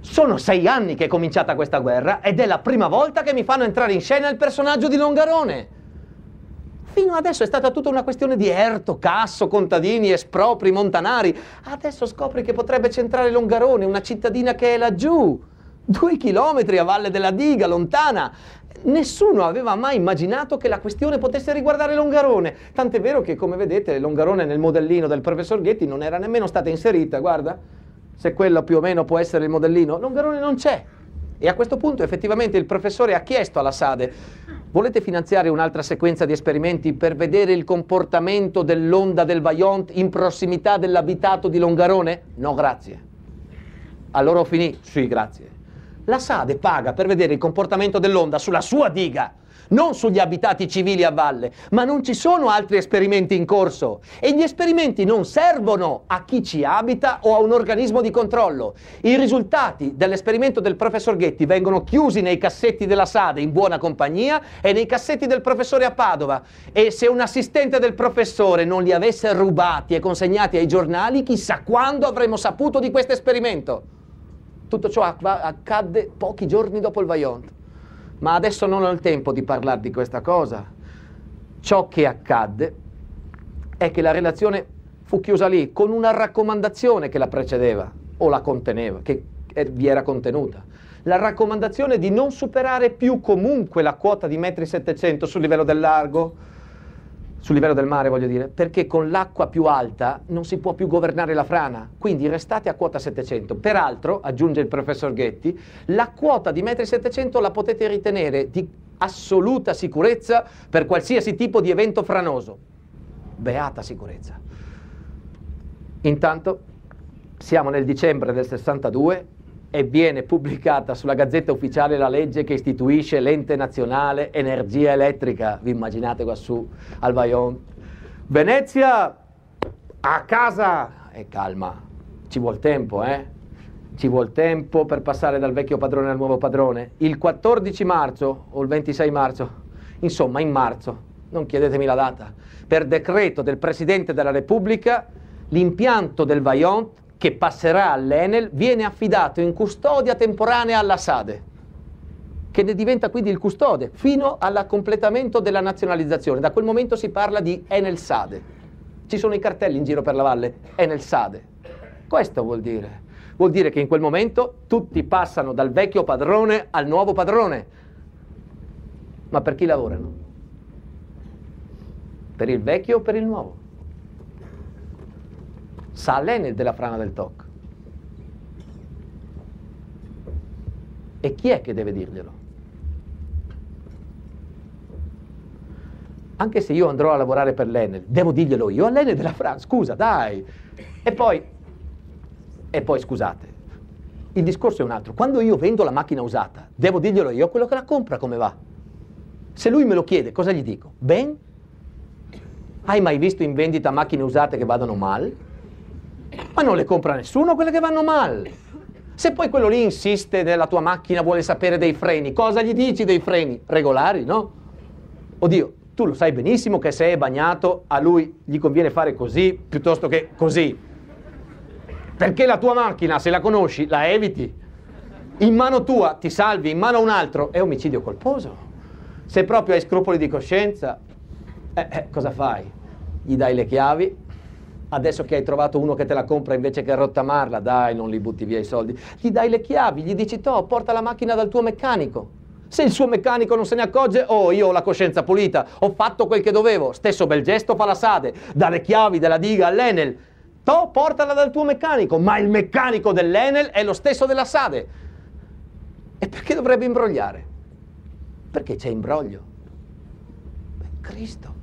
Speaker 1: Sono sei anni che è cominciata questa guerra ed è la prima volta che mi fanno entrare in scena il personaggio di Longarone. Fino adesso è stata tutta una questione di erto, casso, contadini, espropri, montanari. Adesso scopri che potrebbe centrare Longarone, una cittadina che è laggiù, due chilometri a valle della diga, lontana. Nessuno aveva mai immaginato che la questione potesse riguardare Longarone, tant'è vero che come vedete Longarone nel modellino del professor Ghetti non era nemmeno stata inserita, guarda, se quello più o meno può essere il modellino, Longarone non c'è. E a questo punto effettivamente il professore ha chiesto alla Sade, volete finanziare un'altra sequenza di esperimenti per vedere il comportamento dell'onda del Vajont in prossimità dell'abitato di Longarone? No, grazie. Allora ho finito? Sì, grazie. La Sade paga per vedere il comportamento dell'onda sulla sua diga non sugli abitati civili a valle, ma non ci sono altri esperimenti in corso e gli esperimenti non servono a chi ci abita o a un organismo di controllo. I risultati dell'esperimento del professor Ghetti vengono chiusi nei cassetti della Sade in buona compagnia e nei cassetti del professore a Padova e se un assistente del professore non li avesse rubati e consegnati ai giornali, chissà quando avremmo saputo di questo esperimento. Tutto ciò accadde pochi giorni dopo il Vaillant. Ma adesso non ho il tempo di parlare di questa cosa. Ciò che accadde è che la relazione fu chiusa lì con una raccomandazione che la precedeva o la conteneva, che eh, vi era contenuta. La raccomandazione di non superare più comunque la quota di metri 700 sul livello del largo sul livello del mare voglio dire, perché con l'acqua più alta non si può più governare la frana, quindi restate a quota 700. Peraltro, aggiunge il professor Ghetti, la quota di metri 700 la potete ritenere di assoluta sicurezza per qualsiasi tipo di evento franoso. Beata sicurezza. Intanto siamo nel dicembre del 62 e viene pubblicata sulla Gazzetta Ufficiale la legge che istituisce l'ente nazionale energia elettrica. Vi immaginate quassù al Vaion? Venezia a casa e calma, ci vuol tempo, eh? Ci vuol tempo per passare dal vecchio padrone al nuovo padrone. Il 14 marzo o il 26 marzo, insomma in marzo, non chiedetemi la data, per decreto del Presidente della Repubblica, l'impianto del Vaiont che passerà all'Enel, viene affidato in custodia temporanea alla Sade, che ne diventa quindi il custode, fino al completamento della nazionalizzazione. Da quel momento si parla di Enel Sade. Ci sono i cartelli in giro per la valle, Enel Sade. Questo vuol dire. Vuol dire che in quel momento tutti passano dal vecchio padrone al nuovo padrone. Ma per chi lavorano? Per il vecchio o per il nuovo? sale nel della frana del TOC. E chi è che deve dirglielo? Anche se io andrò a lavorare per l'Enel, devo dirglielo io all'Enel della Francia, scusa, dai. E poi, e poi scusate, il discorso è un altro. Quando io vendo la macchina usata, devo dirglielo io a quello che la compra come va. Se lui me lo chiede, cosa gli dico? Ben? Hai mai visto in vendita macchine usate che vadano male? Ma non le compra nessuno quelle che vanno male. Se poi quello lì insiste nella tua macchina, vuole sapere dei freni, cosa gli dici dei freni? Regolari, no? Oddio, tu lo sai benissimo che se è bagnato a lui gli conviene fare così piuttosto che così. Perché la tua macchina, se la conosci, la eviti. In mano tua ti salvi, in mano a un altro è omicidio colposo. Se proprio hai scrupoli di coscienza, eh, eh, cosa fai? Gli dai le chiavi adesso che hai trovato uno che te la compra invece che rottamarla, dai, non li butti via i soldi. Gli dai le chiavi, gli dici to, porta la macchina dal tuo meccanico. Se il suo meccanico non se ne accorge, oh, io ho la coscienza pulita, ho fatto quel che dovevo. Stesso bel gesto fa la Sade, dà le chiavi della diga all'Enel. To, portala dal tuo meccanico, ma il meccanico dell'Enel è lo stesso della Sade. E perché dovrebbe imbrogliare? Perché c'è imbroglio. Beh, Cristo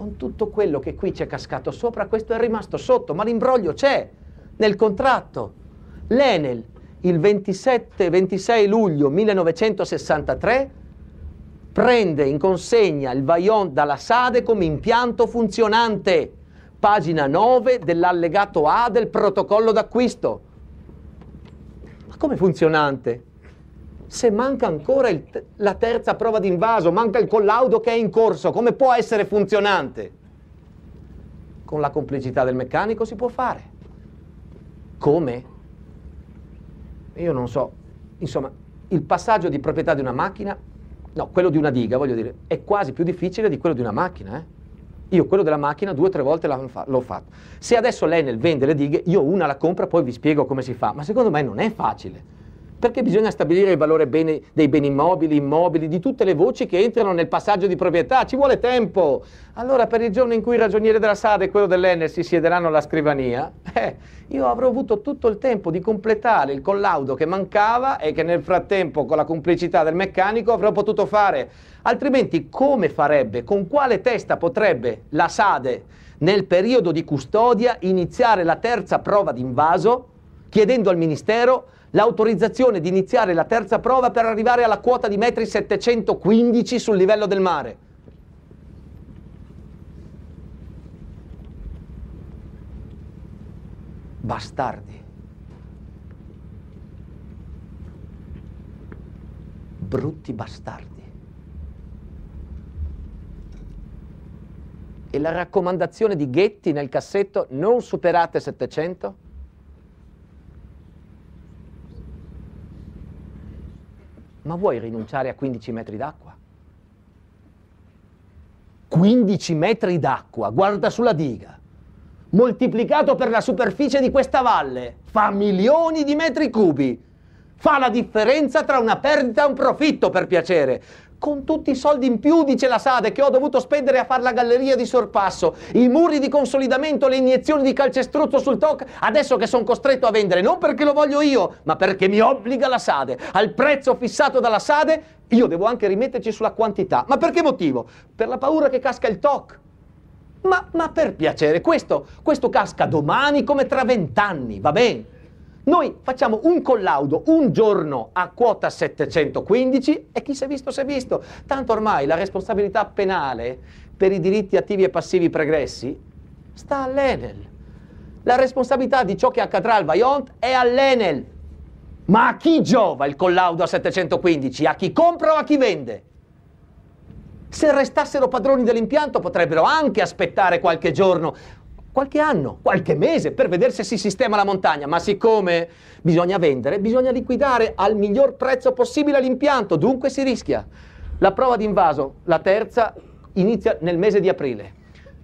Speaker 1: con tutto quello che qui c'è cascato sopra, questo è rimasto sotto, ma l'imbroglio c'è nel contratto. L'Enel il 27-26 luglio 1963 prende in consegna il Vaillant dalla Sade come impianto funzionante, pagina 9 dell'allegato A del protocollo d'acquisto. Ma come funzionante? se manca ancora il, la terza prova d'invaso, manca il collaudo che è in corso, come può essere funzionante? Con la complicità del meccanico si può fare. Come? Io non so. Insomma, il passaggio di proprietà di una macchina, no, quello di una diga, voglio dire, è quasi più difficile di quello di una macchina, eh? Io quello della macchina due o tre volte l'ho fatto. Se adesso l'Enel vende le dighe, io una la compra, poi vi spiego come si fa. Ma secondo me non è facile perché bisogna stabilire il valore bene, dei beni mobili, immobili, di tutte le voci che entrano nel passaggio di proprietà, ci vuole tempo. Allora per il giorno in cui il ragioniere della SAD e quello dell'Enel si siederanno alla scrivania, eh, io avrò avuto tutto il tempo di completare il collaudo che mancava e che nel frattempo con la complicità del meccanico avrò potuto fare. Altrimenti come farebbe, con quale testa potrebbe la SADE nel periodo di custodia iniziare la terza prova d'invaso chiedendo al Ministero l'autorizzazione di iniziare la terza prova per arrivare alla quota di metri 715 sul livello del mare. Bastardi. Brutti bastardi. E la raccomandazione di Ghetti nel cassetto non superate 700? ma vuoi rinunciare a 15 metri d'acqua? 15 metri d'acqua, guarda sulla diga, moltiplicato per la superficie di questa valle, fa milioni di metri cubi. Fa la differenza tra una perdita e un profitto, per piacere con tutti i soldi in più, dice la Sade, che ho dovuto spendere a fare la galleria di sorpasso, i muri di consolidamento, le iniezioni di calcestruzzo sul TOC, adesso che sono costretto a vendere, non perché lo voglio io, ma perché mi obbliga la Sade, al prezzo fissato dalla Sade, io devo anche rimetterci sulla quantità. Ma per che motivo? Per la paura che casca il TOC. Ma, ma per piacere, questo, questo casca domani come tra vent'anni, va bene? Noi facciamo un collaudo un giorno a quota 715 e chi si è visto si è visto. Tanto ormai la responsabilità penale per i diritti attivi e passivi pregressi sta all'Enel. La responsabilità di ciò che accadrà al Vaiont è all'Enel. Ma a chi giova il collaudo a 715? A chi compra o a chi vende? Se restassero padroni dell'impianto potrebbero anche aspettare qualche giorno qualche anno, qualche mese per vedere se si sistema la montagna, ma siccome bisogna vendere, bisogna liquidare al miglior prezzo possibile l'impianto, dunque si rischia. La prova d'invaso, la terza, inizia nel mese di aprile.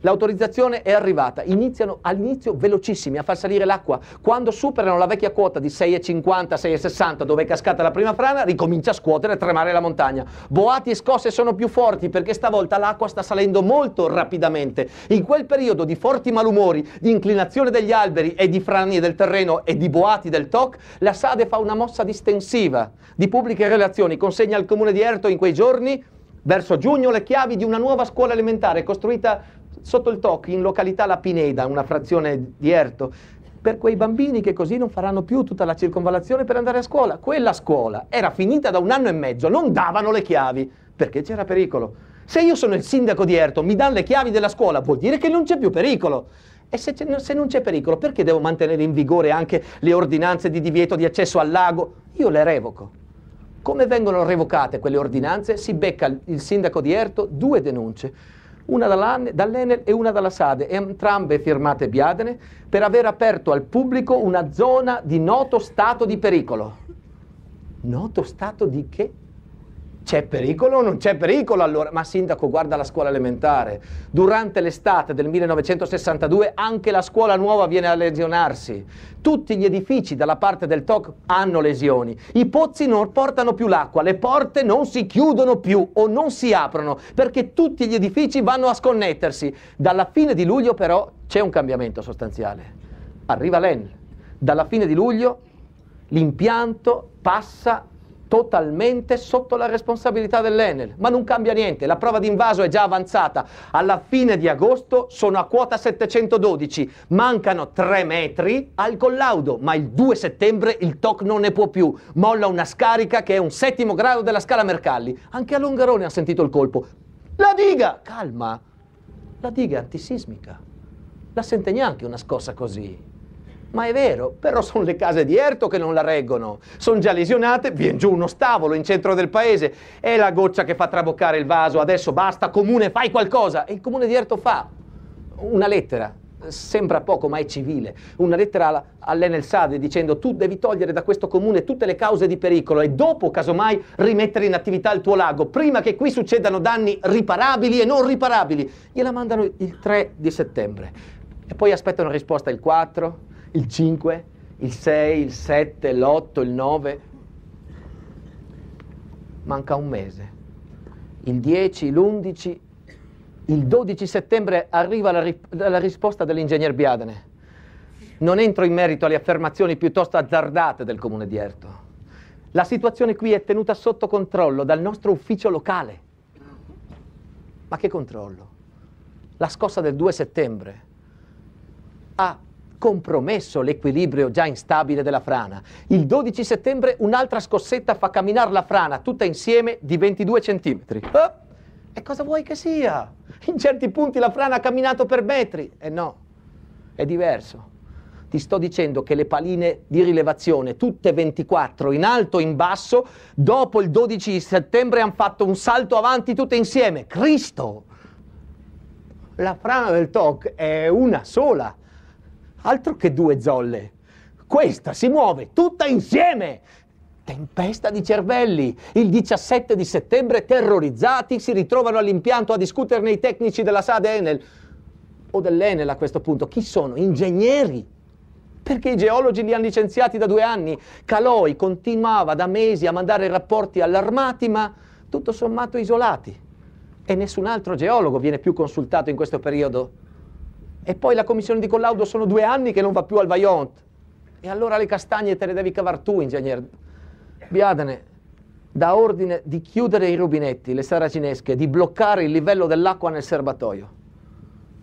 Speaker 1: L'autorizzazione è arrivata, iniziano all'inizio velocissimi a far salire l'acqua. Quando superano la vecchia quota di 6,50, 6,60 dove è cascata la prima frana, ricomincia a scuotere e tremare la montagna. Boati e scosse sono più forti perché stavolta l'acqua sta salendo molto rapidamente. In quel periodo di forti malumori, di inclinazione degli alberi e di frani del terreno e di boati del TOC, la SADE fa una mossa distensiva di pubbliche relazioni, consegna al comune di Erto in quei giorni verso giugno le chiavi di una nuova scuola elementare costruita sotto il Tocchi, in località La Pineda, una frazione di Erto, per quei bambini che così non faranno più tutta la circonvallazione per andare a scuola. Quella scuola era finita da un anno e mezzo, non davano le chiavi, perché c'era pericolo. Se io sono il sindaco di Erto, mi danno le chiavi della scuola, vuol dire che non c'è più pericolo. E se, se non c'è pericolo, perché devo mantenere in vigore anche le ordinanze di divieto di accesso al lago? Io le revoco. Come vengono revocate quelle ordinanze? Si becca il sindaco di Erto due denunce una dall'Enel e una dalla Sade, entrambe firmate Biadene, per aver aperto al pubblico una zona di noto stato di pericolo. Noto stato di che c'è pericolo o non c'è pericolo allora? Ma sindaco, guarda la scuola elementare. Durante l'estate del 1962 anche la scuola nuova viene a lesionarsi. Tutti gli edifici dalla parte del TOC hanno lesioni. I pozzi non portano più l'acqua, le porte non si chiudono più o non si aprono perché tutti gli edifici vanno a sconnettersi. Dalla fine di luglio però c'è un cambiamento sostanziale. Arriva l'EN. Dalla fine di luglio l'impianto passa totalmente sotto la responsabilità dell'Enel, ma non cambia niente, la prova d'invaso è già avanzata, alla fine di agosto sono a quota 712, mancano 3 metri al collaudo, ma il 2 settembre il TOC non ne può più, molla una scarica che è un settimo grado della scala Mercalli, anche a Longarone ha sentito il colpo, la diga, calma, la diga è antisismica, la sente neanche una scossa così. Ma è vero, però sono le case di Erto che non la reggono. Sono già lesionate, viene giù uno stavolo in centro del paese. È la goccia che fa traboccare il vaso. Adesso basta, comune, fai qualcosa. E il comune di Erto fa una lettera. Sembra poco, ma è civile. Una lettera all'Enel Sade dicendo tu devi togliere da questo comune tutte le cause di pericolo e dopo, casomai, rimettere in attività il tuo lago, prima che qui succedano danni riparabili e non riparabili. Gliela mandano il 3 di settembre. E poi aspettano risposta il 4, il 5, il 6, il 7, l'8, il 9. Manca un mese. Il 10, l'11, il 12 settembre arriva la, ri- la risposta dell'ingegner Biadene. Non entro in merito alle affermazioni piuttosto azzardate del comune di Erto. La situazione qui è tenuta sotto controllo dal nostro ufficio locale. Ma che controllo? La scossa del 2 settembre ha compromesso l'equilibrio già instabile della frana. Il 12 settembre un'altra scossetta fa camminare la frana tutta insieme di 22 cm. Oh, e cosa vuoi che sia? In certi punti la frana ha camminato per metri. E eh no, è diverso. Ti sto dicendo che le paline di rilevazione, tutte 24, in alto e in basso, dopo il 12 settembre hanno fatto un salto avanti tutte insieme. Cristo! La frana del TOC è una sola. Altro che due zolle. Questa si muove tutta insieme. Tempesta di cervelli. Il 17 di settembre, terrorizzati, si ritrovano all'impianto a discuterne i tecnici della SAD Enel. O dell'Enel a questo punto. Chi sono? Ingegneri perché i geologi li hanno licenziati da due anni. Caloi continuava da mesi a mandare rapporti allarmati, ma tutto sommato isolati. E nessun altro geologo viene più consultato in questo periodo e poi la commissione di collaudo sono due anni che non va più al Vaillant. E allora le castagne te le devi cavare tu, ingegnere. Biadene dà ordine di chiudere i rubinetti, le saracinesche, di bloccare il livello dell'acqua nel serbatoio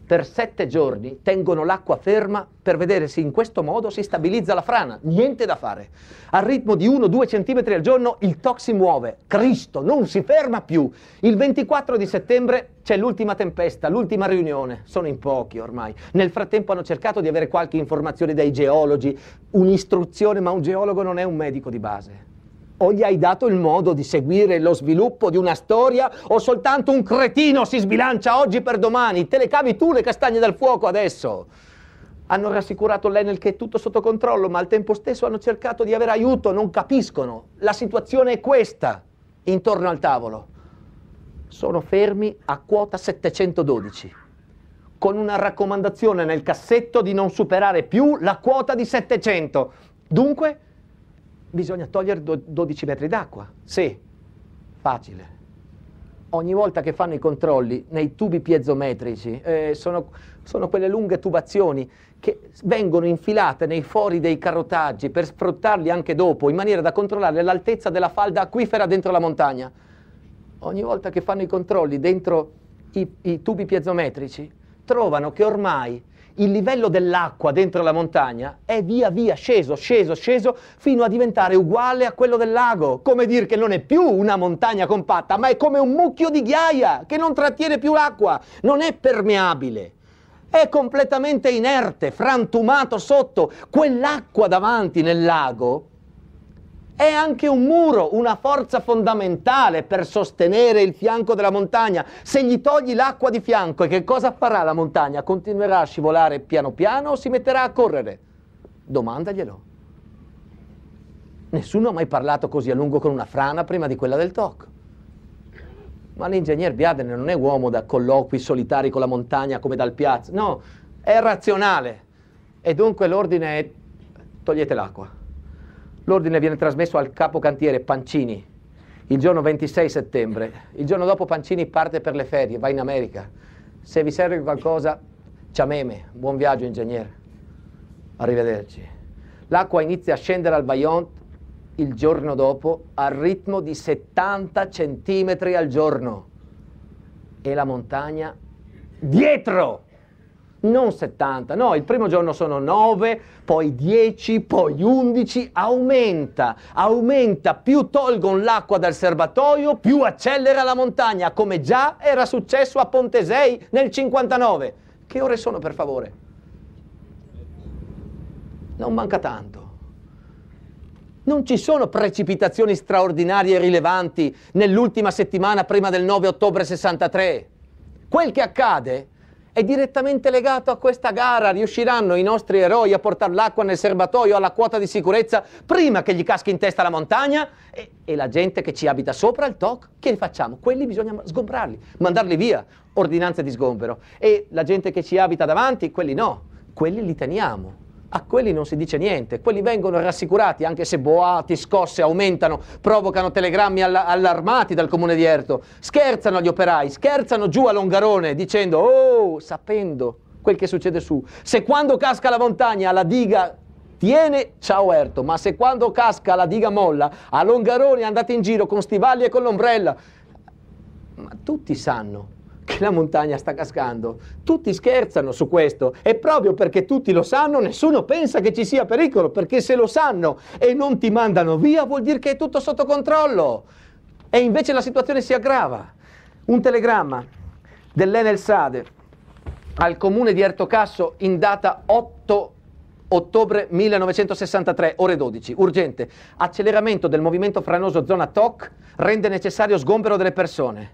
Speaker 1: per sette giorni tengono l'acqua ferma per vedere se in questo modo si stabilizza la frana. Niente da fare. Al ritmo di 1-2 cm al giorno il TOC si muove. Cristo, non si ferma più. Il 24 di settembre c'è l'ultima tempesta, l'ultima riunione. Sono in pochi ormai. Nel frattempo hanno cercato di avere qualche informazione dai geologi, un'istruzione, ma un geologo non è un medico di base o gli hai dato il modo di seguire lo sviluppo di una storia o soltanto un cretino si sbilancia oggi per domani? Te le cavi tu le castagne dal fuoco adesso? Hanno rassicurato l'Enel che è tutto sotto controllo, ma al tempo stesso hanno cercato di avere aiuto, non capiscono. La situazione è questa, intorno al tavolo. Sono fermi a quota 712 con una raccomandazione nel cassetto di non superare più la quota di 700. Dunque, bisogna togliere 12 metri d'acqua. Sì, facile. Ogni volta che fanno i controlli nei tubi piezometrici, eh, sono, sono quelle lunghe tubazioni che vengono infilate nei fori dei carotaggi per sfruttarli anche dopo, in maniera da controllare l'altezza della falda acquifera dentro la montagna. Ogni volta che fanno i controlli dentro i, i tubi piezometrici, trovano che ormai il livello dell'acqua dentro la montagna è via via sceso, sceso, sceso, fino a diventare uguale a quello del lago. Come dire che non è più una montagna compatta, ma è come un mucchio di ghiaia che non trattiene più l'acqua, non è permeabile. È completamente inerte, frantumato sotto. Quell'acqua davanti nel lago è anche un muro, una forza fondamentale per sostenere il fianco della montagna. Se gli togli l'acqua di fianco, che cosa farà la montagna? Continuerà a scivolare piano piano o si metterà a correre? Domandaglielo. Nessuno ha mai parlato così a lungo con una frana prima di quella del TOC. Ma l'ingegner Biaden non è uomo da colloqui solitari con la montagna come dal piazzo. no, è razionale. E dunque l'ordine è togliete l'acqua L'ordine viene trasmesso al capocantiere Pancini il giorno 26 settembre. Il giorno dopo Pancini parte per le ferie, va in America. Se vi serve qualcosa, ciameme, buon viaggio ingegnere. Arrivederci. L'acqua inizia a scendere al Bayonne il giorno dopo al ritmo di 70 centimetri al giorno e la montagna dietro non 70, no, il primo giorno sono 9, poi 10, poi 11, aumenta, aumenta, più tolgono l'acqua dal serbatoio, più accelera la montagna, come già era successo a Pontesei nel 59. Che ore sono per favore? Non manca tanto. Non ci sono precipitazioni straordinarie e rilevanti nell'ultima settimana prima del 9 ottobre 63. Quel che accade è direttamente legato a questa gara. Riusciranno i nostri eroi a portare l'acqua nel serbatoio alla quota di sicurezza prima che gli caschi in testa la montagna? E, e la gente che ci abita sopra il TOC? Che ne facciamo? Quelli bisogna sgombrarli, mandarli via, ordinanze di sgombero. E la gente che ci abita davanti? Quelli no, quelli li teniamo a quelli non si dice niente, quelli vengono rassicurati anche se boati, scosse aumentano, provocano telegrammi allarmati dal comune di Erto, scherzano agli operai, scherzano giù a Longarone dicendo oh, sapendo quel che succede su, se quando casca la montagna la diga tiene, ciao Erto, ma se quando casca la diga molla, a Longarone andate in giro con stivali e con l'ombrella, ma tutti sanno che la montagna sta cascando. Tutti scherzano su questo e proprio perché tutti lo sanno nessuno pensa che ci sia pericolo, perché se lo sanno e non ti mandano via vuol dire che è tutto sotto controllo. E invece la situazione si aggrava. Un telegramma dell'Enel Sade al comune di Ertocasso in data 8 ottobre 1963, ore 12. Urgente. Acceleramento del movimento franoso zona TOC rende necessario sgombero delle persone.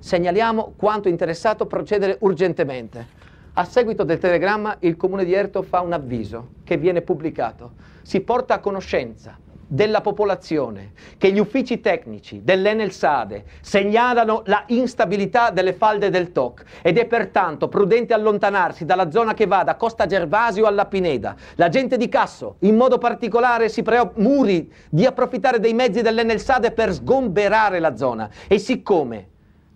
Speaker 1: Segnaliamo quanto interessato procedere urgentemente. A seguito del telegramma il comune di Erto fa un avviso che viene pubblicato. Si porta a conoscenza della popolazione che gli uffici tecnici dell'Enel Sade segnalano la instabilità delle falde del TOC ed è pertanto prudente allontanarsi dalla zona che va da Costa Gervasio alla Pineda. La gente di Casso in modo particolare si preoccupano di approfittare dei mezzi dell'Enel Sade per sgomberare la zona e siccome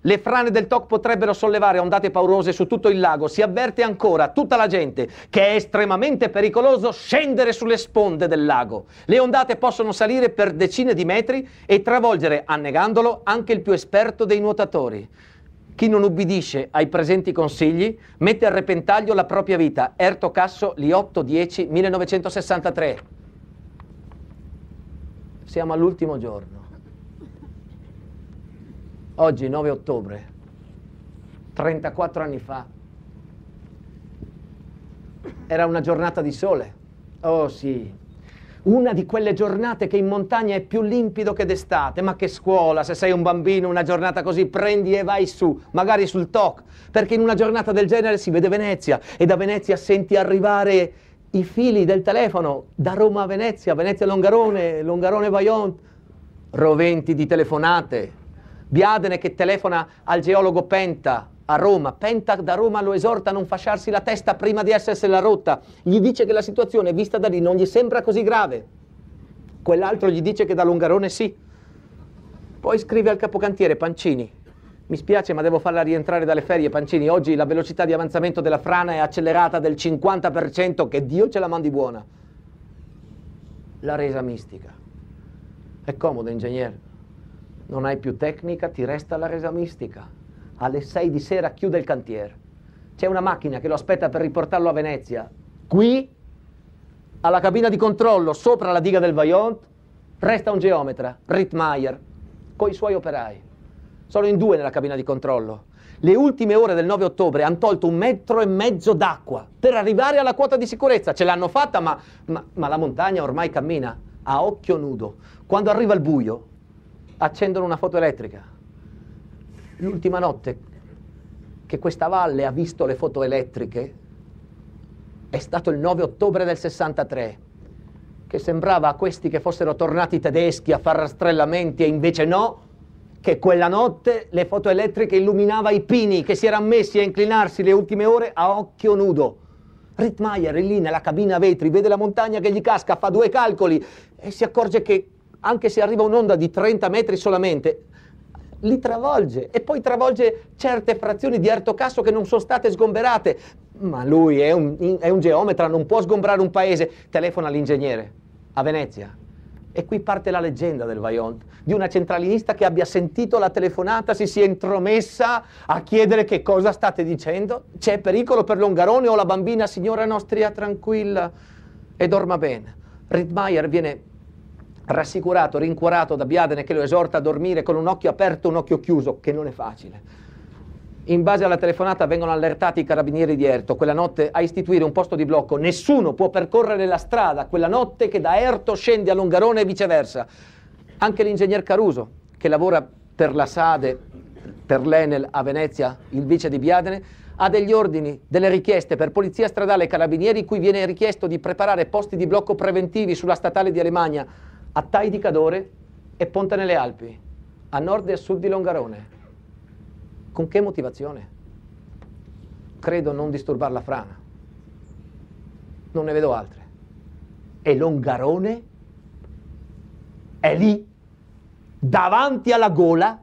Speaker 1: le frane del TOC potrebbero sollevare ondate paurose su tutto il lago. Si avverte ancora tutta la gente che è estremamente pericoloso scendere sulle sponde del lago. Le ondate possono salire per decine di metri e travolgere, annegandolo, anche il più esperto dei nuotatori. Chi non ubbidisce ai presenti consigli mette a repentaglio la propria vita. Erto Casso, 8 10, 1963. Siamo all'ultimo giorno. Oggi 9 ottobre, 34 anni fa, era una giornata di sole. Oh sì, una di quelle giornate che in montagna è più limpido che d'estate, ma che scuola, se sei un bambino una giornata così prendi e vai su, magari sul TOC, perché in una giornata del genere si vede Venezia e da Venezia senti arrivare i fili del telefono, da Roma a Venezia, Venezia Longarone, Longarone Vaiont, roventi di telefonate, Biadene che telefona al geologo Penta a Roma. Penta da Roma lo esorta a non fasciarsi la testa prima di essersela rotta. Gli dice che la situazione vista da lì non gli sembra così grave. Quell'altro gli dice che da Longarone sì. Poi scrive al capocantiere Pancini. Mi spiace ma devo farla rientrare dalle ferie Pancini. Oggi la velocità di avanzamento della frana è accelerata del 50%, che Dio ce la mandi buona. La resa mistica. È comodo, ingegnere non hai più tecnica, ti resta la resa mistica. Alle 6 di sera chiude il cantiere. C'è una macchina che lo aspetta per riportarlo a Venezia. Qui, alla cabina di controllo, sopra la diga del Vaillant, resta un geometra, Rittmeier, con i suoi operai. Sono in due nella cabina di controllo. Le ultime ore del 9 ottobre hanno tolto un metro e mezzo d'acqua per arrivare alla quota di sicurezza. Ce l'hanno fatta, ma, ma, ma la montagna ormai cammina a occhio nudo. Quando arriva il buio, accendono una foto elettrica. L'ultima notte che questa valle ha visto le foto elettriche è stato il 9 ottobre del 63, che sembrava a questi che fossero tornati tedeschi a far rastrellamenti e invece no, che quella notte le foto elettriche illuminava i pini che si erano messi a inclinarsi le ultime ore a occhio nudo. Rittmeyer è lì nella cabina a vetri, vede la montagna che gli casca, fa due calcoli e si accorge che anche se arriva un'onda di 30 metri solamente, li travolge e poi travolge certe frazioni di Ertocasso che non sono state sgomberate. Ma lui è un, è un geometra, non può sgombrare un paese. Telefona all'ingegnere a Venezia. E qui parte la leggenda del Vaillant, di una centralinista che abbia sentito la telefonata, si sia intromessa a chiedere che cosa state dicendo. C'è pericolo per Longarone o la bambina signora Nostria tranquilla e dorma bene. Rittmeier viene rassicurato, rincuorato da Biadene che lo esorta a dormire con un occhio aperto e un occhio chiuso, che non è facile. In base alla telefonata vengono allertati i carabinieri di Erto quella notte a istituire un posto di blocco. Nessuno può percorrere la strada quella notte che da Erto scende a Longarone e viceversa. Anche l'ingegner Caruso, che lavora per la Sade, per l'Enel a Venezia, il vice di Biadene, ha degli ordini, delle richieste per polizia stradale e carabinieri cui viene richiesto di preparare posti di blocco preventivi sulla statale di Alemania a Tai di Cadore e Ponte nelle Alpi, a nord e a sud di Longarone. Con che motivazione? Credo non disturbare la frana. Non ne vedo altre. E Longarone è lì, davanti alla gola,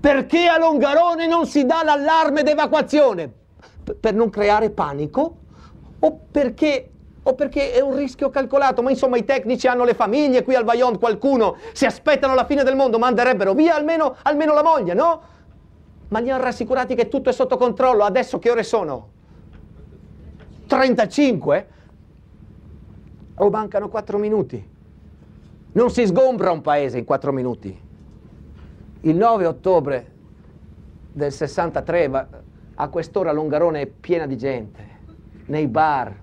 Speaker 1: perché a Longarone non si dà l'allarme d'evacuazione? per non creare panico? O perché o perché è un rischio calcolato, ma insomma i tecnici hanno le famiglie qui al Vaillant, qualcuno, si aspettano la fine del mondo manderebbero via almeno, almeno la moglie, no? Ma li hanno rassicurati che tutto è sotto controllo, adesso che ore sono? 35? O mancano 4 minuti? Non si sgombra un paese in 4 minuti. Il 9 ottobre del 63 a quest'ora l'Ongarone è piena di gente, nei bar,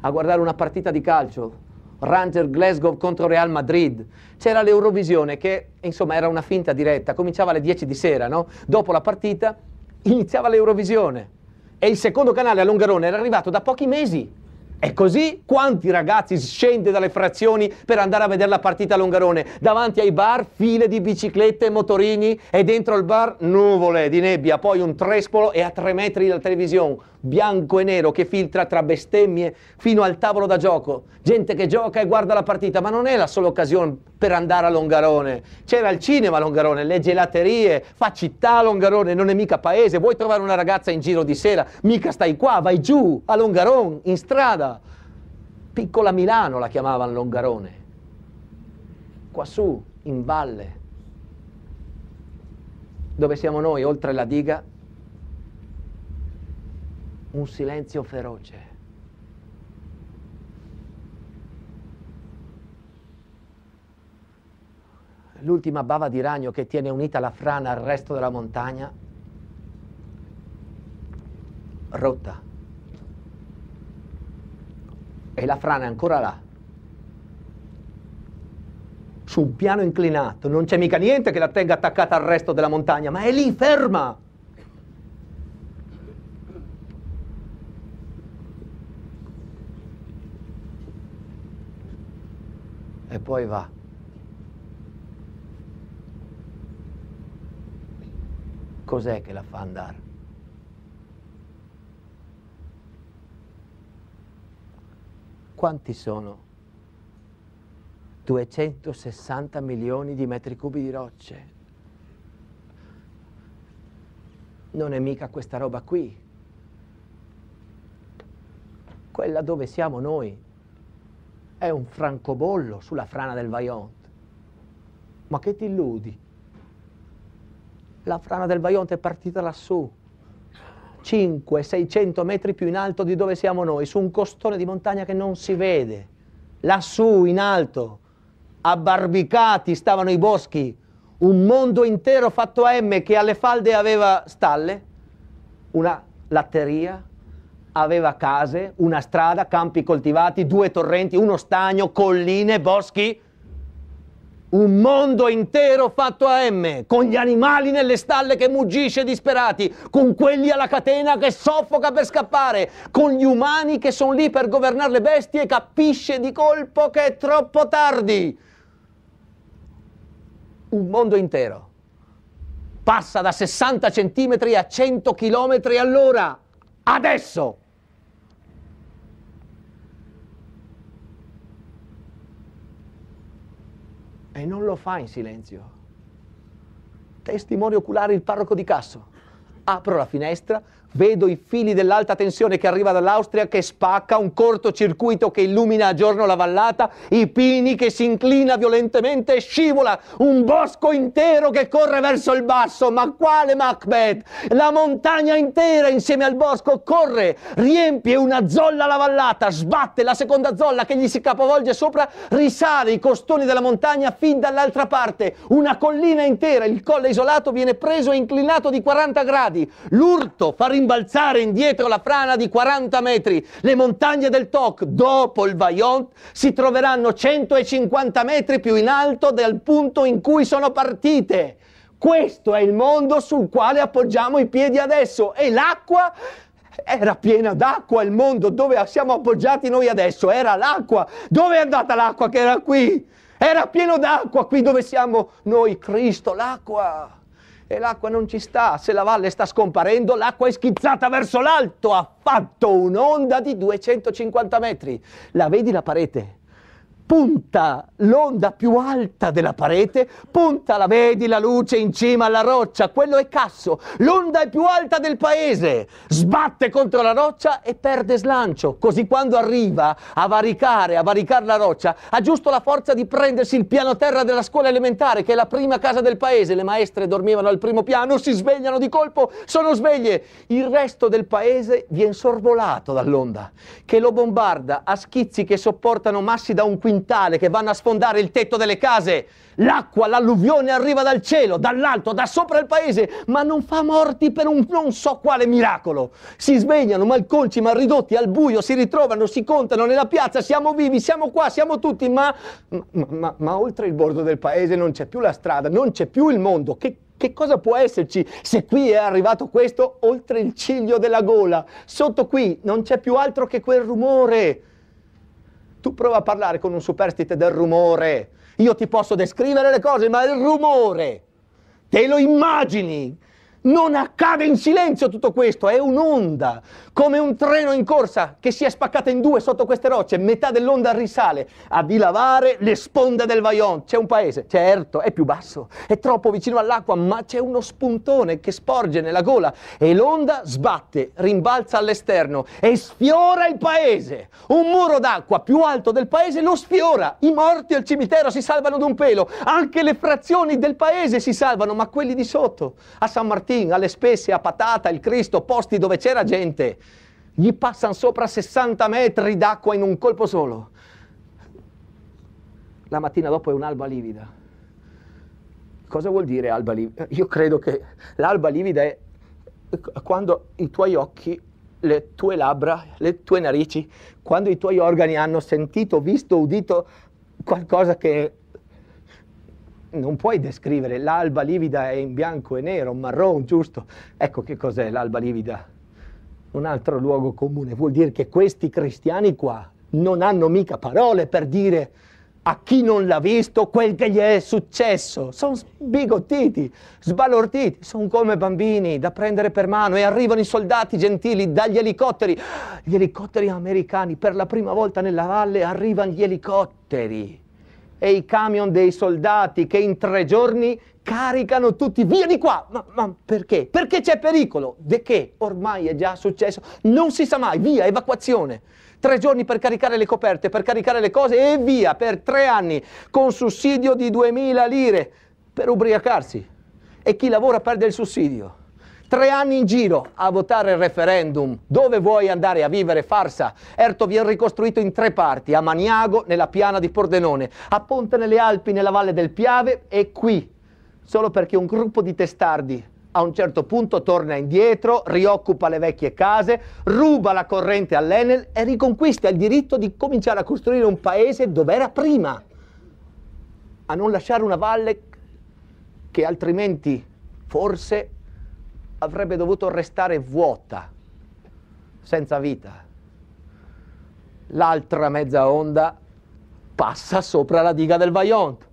Speaker 1: a guardare una partita di calcio, Ranger Glasgow contro Real Madrid. C'era l'Eurovisione che, insomma, era una finta diretta, cominciava alle 10 di sera, no? Dopo la partita iniziava l'Eurovisione e il secondo canale a Longarone era arrivato da pochi mesi. E così quanti ragazzi scende dalle frazioni per andare a vedere la partita a Longarone? Davanti ai bar, file di biciclette, motorini e dentro il bar nuvole di nebbia, poi un trespolo e a tre metri dalla televisione bianco e nero che filtra tra bestemmie fino al tavolo da gioco, gente che gioca e guarda la partita, ma non è la sola occasione per andare a Longarone, c'era il cinema a Longarone, le gelaterie, fa città a Longarone, non è mica paese, vuoi trovare una ragazza in giro di sera, mica stai qua, vai giù a Longarone, in strada, piccola Milano la chiamavano Longarone, qua su, in valle, dove siamo noi, oltre la diga, un silenzio feroce. L'ultima bava di ragno che tiene unita la frana al resto della montagna, rotta. E la frana è ancora là, su un piano inclinato, non c'è mica niente che la tenga attaccata al resto della montagna, ma è lì ferma. che poi va. Cos'è che la fa andare? Quanti sono? 260 milioni di metri cubi di rocce. Non è mica questa roba qui. Quella dove siamo noi, è un francobollo sulla frana del Vaillant. Ma che ti illudi? La frana del Vaillant è partita lassù, 500-600 metri più in alto di dove siamo noi, su un costone di montagna che non si vede. Lassù, in alto, abbarbicati stavano i boschi, un mondo intero fatto a M che alle falde aveva stalle, una latteria, aveva case, una strada, campi coltivati, due torrenti, uno stagno, colline, boschi. Un mondo intero fatto a M, con gli animali nelle stalle che muggisce disperati, con quelli alla catena che soffoca per scappare, con gli umani che sono lì per governare le bestie e capisce di colpo che è troppo tardi. Un mondo intero passa da 60 centimetri a 100 km all'ora adesso. E non lo fa in silenzio. Testimone oculare il parroco di Casso. Apro la finestra, Vedo i fili dell'alta tensione che arriva dall'Austria che spacca, un cortocircuito che illumina a giorno la vallata, i pini che si inclina violentemente e scivola, un bosco intero che corre verso il basso. Ma quale Macbeth? La montagna intera insieme al bosco corre, riempie una zolla la vallata, sbatte la seconda zolla che gli si capovolge sopra, risale i costoni della montagna fin dall'altra parte, una collina intera, il colle isolato viene preso e inclinato di 40 gradi. L'urto fa rimbalzare indietro la frana di 40 metri. Le montagne del Toc, dopo il Vaillant, si troveranno 150 metri più in alto del punto in cui sono partite. Questo è il mondo sul quale appoggiamo i piedi adesso e l'acqua era piena d'acqua il mondo dove siamo appoggiati noi adesso, era l'acqua. Dove è andata l'acqua che era qui? Era pieno d'acqua qui dove siamo noi, Cristo, l'acqua e l'acqua non ci sta, se la valle sta scomparendo, l'acqua è schizzata verso l'alto, ha fatto un'onda di 250 metri. La vedi la parete? punta l'onda più alta della parete, punta la vedi la luce in cima alla roccia, quello è Casso, l'onda è più alta del paese, sbatte contro la roccia e perde slancio, così quando arriva a varicare, a varicare la roccia, ha giusto la forza di prendersi il piano terra della scuola elementare, che è la prima casa del paese, le maestre dormivano al primo piano, si svegliano di colpo, sono sveglie, il resto del paese viene sorvolato dall'onda, che lo bombarda a schizzi che sopportano massi da un quintale monumentale che vanno a sfondare il tetto delle case. L'acqua, l'alluvione arriva dal cielo, dall'alto, da sopra il paese, ma non fa morti per un non so quale miracolo. Si svegliano malconci, mal ridotti, al buio, si ritrovano, si contano nella piazza, siamo vivi, siamo qua, siamo tutti, ma, ma, ma, ma oltre il bordo del paese non c'è più la strada, non c'è più il mondo. Che che cosa può esserci se qui è arrivato questo oltre il ciglio della gola? Sotto qui non c'è più altro che quel rumore. Tu prova a parlare con un superstite del rumore. Io ti posso descrivere le cose, ma il rumore, te lo immagini non accade in silenzio tutto questo, è un'onda, come un treno in corsa che si è spaccata in due sotto queste rocce, metà dell'onda risale a dilavare le sponde del Vaillant. C'è un paese, certo, è più basso, è troppo vicino all'acqua, ma c'è uno spuntone che sporge nella gola e l'onda sbatte, rimbalza all'esterno e sfiora il paese. Un muro d'acqua più alto del paese lo sfiora, i morti al cimitero si salvano d'un pelo, anche le frazioni del paese si salvano, ma quelli di sotto, a San Martino, Halloween, alle spesse, a patata, il Cristo, posti dove c'era gente. Gli passano sopra 60 metri d'acqua in un colpo solo. La mattina dopo è un'alba livida. Cosa vuol dire alba livida? Eh, io credo che l'alba livida è quando i tuoi occhi, le tue labbra, le tue narici, quando i tuoi organi hanno sentito, visto, udito qualcosa che non puoi descrivere, l'alba livida è in bianco e nero, marrone, giusto? Ecco che cos'è l'alba livida. Un altro luogo comune vuol dire che questi cristiani qua non hanno mica parole per dire a chi non l'ha visto quel che gli è successo. Sono sbigottiti, sbalorditi, sono come bambini da prendere per mano e arrivano i soldati gentili dagli elicotteri. Gli elicotteri americani, per la prima volta nella valle arrivano gli elicotteri e i camion dei soldati che in tre giorni caricano tutti via di qua. Ma, ma perché? Perché c'è pericolo? De che? Ormai è già successo. Non si sa mai. Via, evacuazione. Tre giorni per caricare le coperte, per caricare le cose e via per tre anni con sussidio di 2000 lire per ubriacarsi. E chi lavora perde il sussidio. Tre anni in giro a votare il referendum. Dove vuoi andare a vivere farsa? Erto viene ricostruito in tre parti, a Maniago, nella piana di Pordenone, a Ponte nelle Alpi, nella valle del Piave e qui. Solo perché un gruppo di testardi a un certo punto torna indietro, rioccupa le vecchie case, ruba la corrente all'Enel e riconquista il diritto di cominciare a costruire un paese dove era prima. A non lasciare una valle che altrimenti forse avrebbe dovuto restare vuota, senza vita. L'altra mezza onda passa sopra la diga del Vaillant.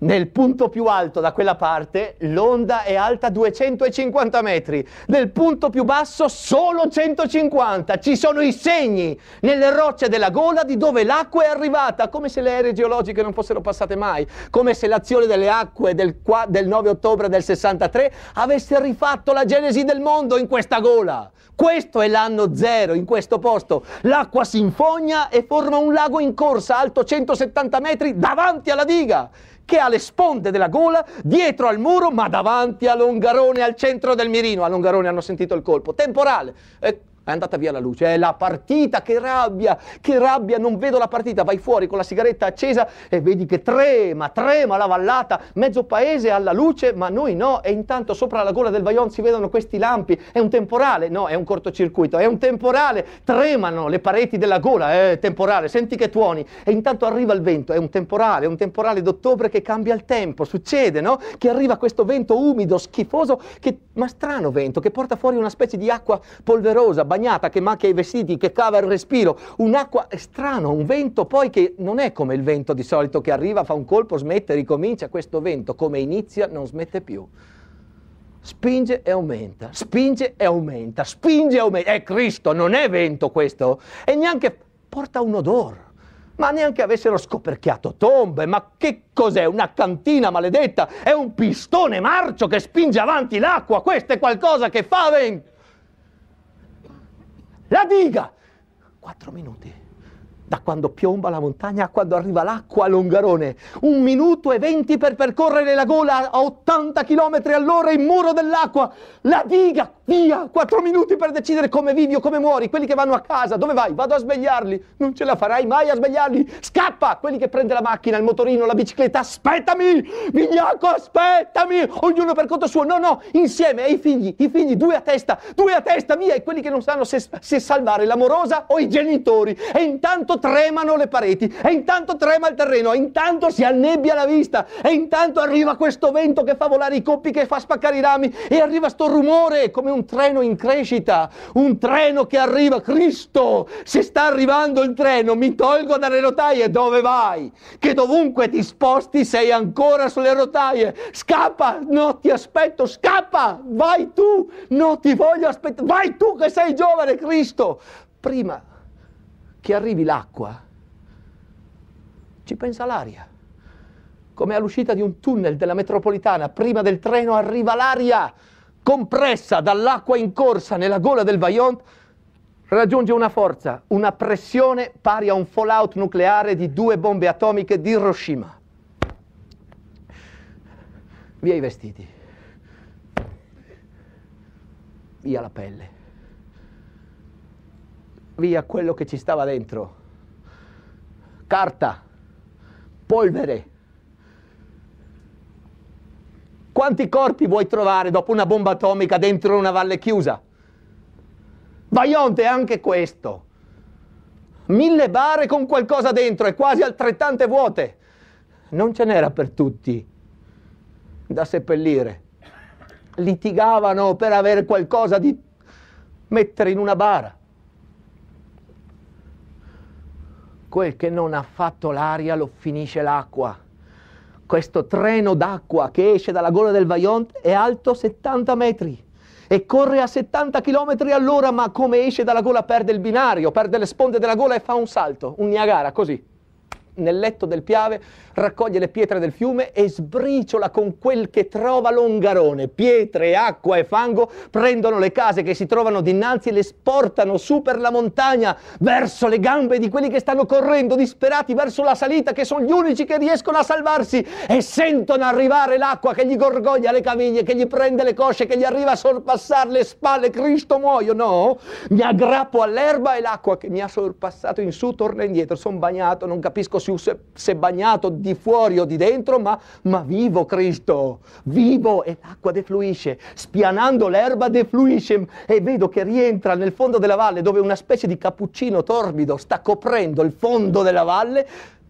Speaker 1: Nel punto più alto da quella parte l'onda è alta 250 metri, nel punto più basso solo 150. Ci sono i segni nelle rocce della gola di dove l'acqua è arrivata, come se le aree geologiche non fossero passate mai, come se l'azione delle acque del, qua, del 9 ottobre del 63 avesse rifatto la genesi del mondo in questa gola. Questo è l'anno zero in questo posto. L'acqua si infogna e forma un lago in corsa alto 170 metri davanti alla diga che ha le sponde della gola, dietro al muro, ma davanti a Longarone, al centro del mirino. A Longarone hanno sentito il colpo. Temporale. Eh, è andata via la luce. È la partita, che rabbia, che rabbia, non vedo la partita. Vai fuori con la sigaretta accesa e vedi che trema, trema la vallata, mezzo paese alla luce, ma noi no. E intanto sopra la gola del Vaion si vedono questi lampi. È un temporale? No, è un cortocircuito, è un temporale. Tremano le pareti della gola, è eh, temporale, senti che tuoni. E intanto arriva il vento, è un temporale, è un temporale d'ottobre che cambia il tempo. Succede, no? Che arriva questo vento umido, schifoso, che, ma strano vento, che porta fuori una specie di acqua polverosa, bagnata, che macchia i vestiti, che cava il respiro, un'acqua strana, un vento poi che non è come il vento di solito che arriva, fa un colpo, smette, ricomincia, questo vento come inizia non smette più. Spinge e aumenta, spinge e aumenta, spinge e aumenta. È eh, Cristo, non è vento questo. E neanche porta un odore ma neanche avessero scoperchiato tombe. Ma che cos'è? Una cantina maledetta? È un pistone marcio che spinge avanti l'acqua. Questo è qualcosa che fa vento. La diga! Quattro minuti. Da quando piomba la montagna a quando arriva l'acqua a Longarone. Un minuto e venti per percorrere la gola a 80 km all'ora in muro dell'acqua. La diga! Via, quattro minuti per decidere come vivi o come muori. Quelli che vanno a casa, dove vai? Vado a svegliarli. Non ce la farai mai a svegliarli. Scappa! Quelli che prende la macchina, il motorino, la bicicletta, aspettami! Vignaco, aspettami! Ognuno per conto suo. No, no, insieme. E i figli, i figli, due a testa, due a testa, via. E quelli che non sanno se, se salvare l'amorosa o i genitori. E intanto tremano le pareti, e intanto trema il terreno, e intanto si annebbia la vista, e intanto arriva questo vento che fa volare i coppi, che fa spaccare i rami, e arriva sto rumore come un un treno in crescita, un treno che arriva. Cristo, se sta arrivando il treno, mi tolgo dalle rotaie. Dove vai? Che dovunque ti sposti sei ancora sulle rotaie. Scappa, no, ti aspetto, scappa, vai tu, non ti voglio aspettare. Vai tu che sei giovane, Cristo. Prima che arrivi l'acqua, ci pensa l'aria come all'uscita di un tunnel della metropolitana, prima del treno arriva l'aria compressa dall'acqua in corsa nella gola del Vajont, raggiunge una forza, una pressione pari a un fallout nucleare di due bombe atomiche di Hiroshima. Via i vestiti, via la pelle, via quello che ci stava dentro, carta, polvere quanti corpi vuoi trovare dopo una bomba atomica dentro una valle chiusa? Vaionte è anche questo. Mille bare con qualcosa dentro e quasi altrettante vuote. Non ce n'era per tutti da seppellire. Litigavano per avere qualcosa di mettere in una bara. Quel che non ha fatto l'aria lo finisce l'acqua. Questo treno d'acqua che esce dalla gola del Vajont è alto 70 metri e corre a 70 km all'ora, ma come esce dalla gola perde il binario, perde le sponde della gola e fa un salto, un Niagara così nel letto del Piave, raccoglie le pietre del fiume e sbriciola con quel che trova l'ongarone. Pietre, acqua e fango prendono le case che si trovano dinanzi e le sportano su per la montagna, verso le gambe di quelli che stanno correndo disperati verso la salita, che sono gli unici che riescono a salvarsi e sentono arrivare l'acqua che gli gorgoglia le caviglie, che gli prende le cosce, che gli arriva a sorpassare le spalle. Cristo muoio, no? Mi aggrappo all'erba e l'acqua che mi ha sorpassato in su torna indietro. Sono bagnato, non capisco Gesù, se, se bagnato di fuori o di dentro, ma, ma vivo Cristo, vivo e l'acqua defluisce, spianando l'erba defluisce e vedo che rientra nel fondo della valle dove una specie di cappuccino torbido sta coprendo il fondo della valle,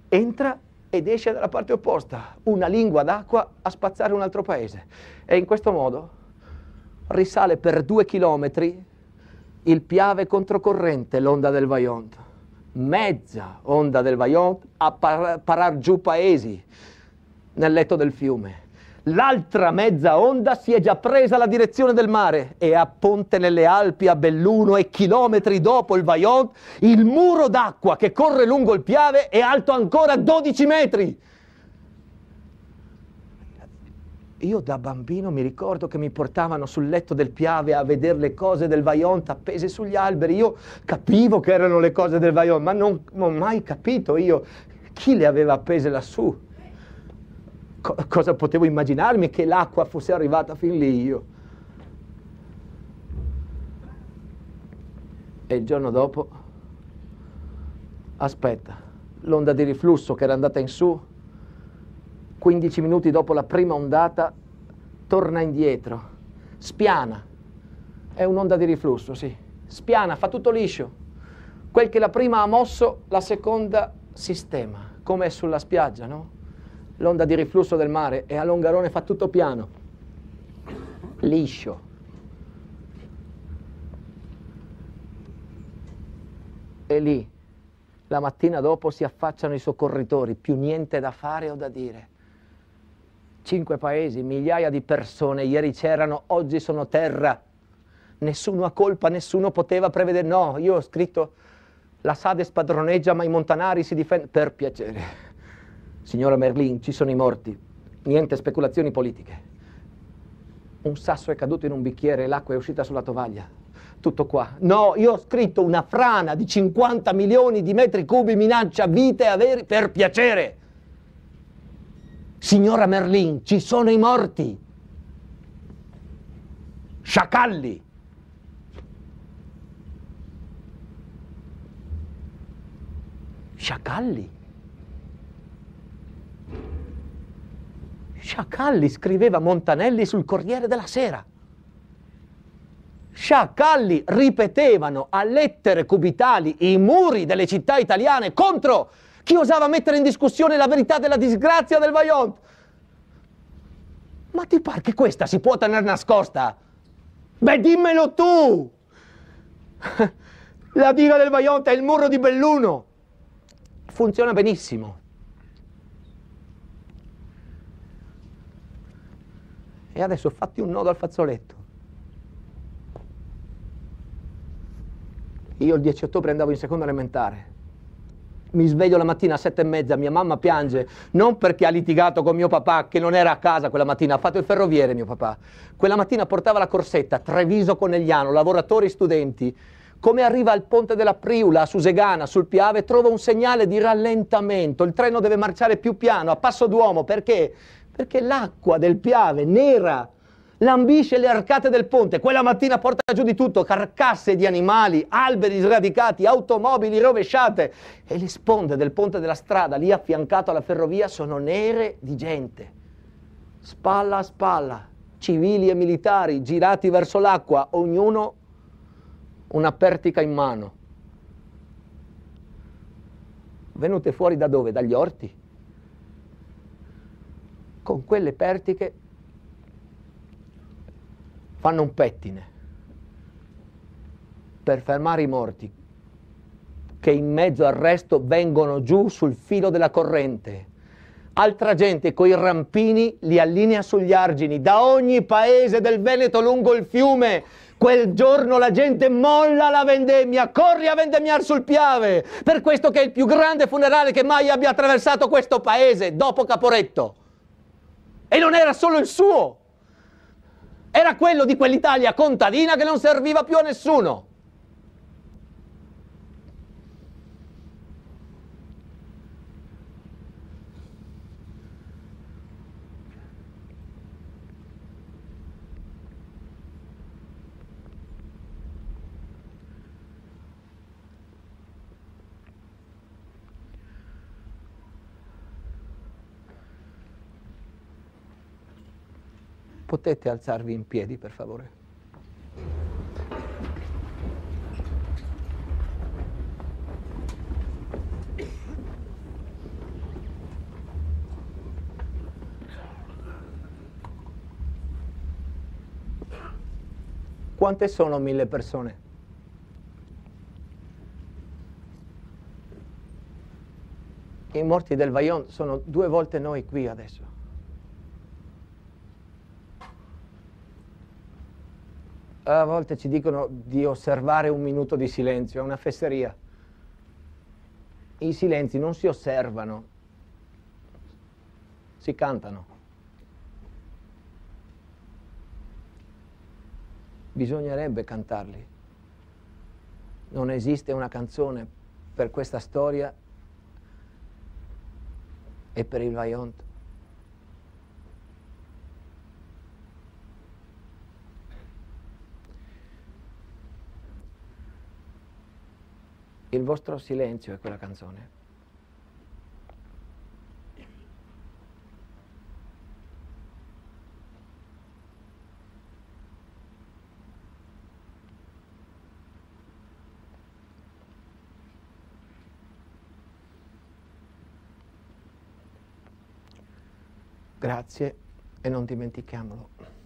Speaker 1: entra ed esce dalla parte opposta, una lingua d'acqua a spazzare un altro paese. E in questo modo risale per due chilometri il Piave controcorrente, l'onda del Vaionto mezza onda del Vaillant a par- parar giù paesi nel letto del fiume. L'altra mezza onda si è già presa la direzione del mare e a Ponte nelle Alpi, a Belluno e chilometri dopo il Vaillant, il muro d'acqua che corre lungo il Piave è alto ancora 12 metri. Io da bambino mi ricordo che mi portavano sul letto del Piave a vedere le cose del Vajont appese sugli alberi. Io capivo che erano le cose del Vajont, ma non, non ho mai capito io chi le aveva appese lassù. Co- cosa potevo immaginarmi che l'acqua fosse arrivata fin lì io? E il giorno dopo, aspetta, l'onda di riflusso che era andata in su 15 minuti dopo la prima ondata torna indietro, spiana, è un'onda di riflusso, sì, spiana, fa tutto liscio. Quel che la prima ha mosso, la seconda sistema, come è sulla spiaggia, no? L'onda di riflusso del mare è a Longarone fa tutto piano, liscio. E lì, la mattina dopo, si affacciano i soccorritori, più niente da fare o da dire cinque paesi, migliaia di persone, ieri c'erano, oggi sono terra. Nessuno ha colpa, nessuno poteva prevedere. No, io ho scritto la Sade spadroneggia, ma i Montanari si difendono. Per piacere. Signora Merlin, ci sono i morti. Niente speculazioni politiche. Un sasso è caduto in un bicchiere e l'acqua è uscita sulla tovaglia. Tutto qua. No, io ho scritto una frana di 50 milioni di metri cubi minaccia vite e averi per piacere. Signora Merlin, ci sono i morti, sciacalli. Sciacalli. Sciacalli, scriveva Montanelli sul Corriere della Sera. Sciacalli ripetevano a lettere cubitali i muri delle città italiane contro chi osava mettere in discussione la verità della disgrazia del Vaillant? Ma ti pare che questa si può tenere nascosta? Beh, dimmelo tu! La diga del Vaillant è il muro di Belluno. Funziona benissimo. E adesso fatti un nodo al fazzoletto. Io il 10 ottobre andavo in seconda elementare mi sveglio la mattina a sette e mezza, mia mamma piange, non perché ha litigato con mio papà che non era a casa quella mattina, ha fatto il ferroviere mio papà. Quella mattina portava la corsetta, Treviso Conegliano, lavoratori e studenti. Come arriva al ponte della Priula, a Susegana, sul Piave, trova un segnale di rallentamento, il treno deve marciare più piano, a passo d'uomo, perché? Perché l'acqua del Piave, nera, lambisce le arcate del ponte, quella mattina porta giù di tutto, carcasse di animali, alberi sradicati, automobili rovesciate e le sponde del ponte della strada, lì affiancato alla ferrovia, sono nere di gente. Spalla a spalla, civili e militari girati verso l'acqua, ognuno una pertica in mano. Venute fuori da dove? Dagli orti. Con quelle pertiche fanno un pettine per fermare i morti che in mezzo al resto vengono giù sul filo della corrente. Altra gente coi rampini li allinea sugli argini, da ogni paese del Veneto lungo il fiume. Quel giorno la gente molla la vendemmia, corri a vendemmiare sul Piave, per questo che è il più grande funerale che mai abbia attraversato questo paese, dopo Caporetto. E non era solo il suo, era quello di quell'Italia contadina che non serviva più a nessuno. Potete alzarvi in piedi, per favore? Quante sono mille persone? I morti del Vajont sono due volte noi qui adesso. a volte ci dicono di osservare un minuto di silenzio, è una fesseria. I silenzi non si osservano, si cantano. Bisognerebbe cantarli. Non esiste una canzone per questa storia e per il Vaiont. Il vostro silenzio è quella canzone. Grazie e non dimentichiamolo.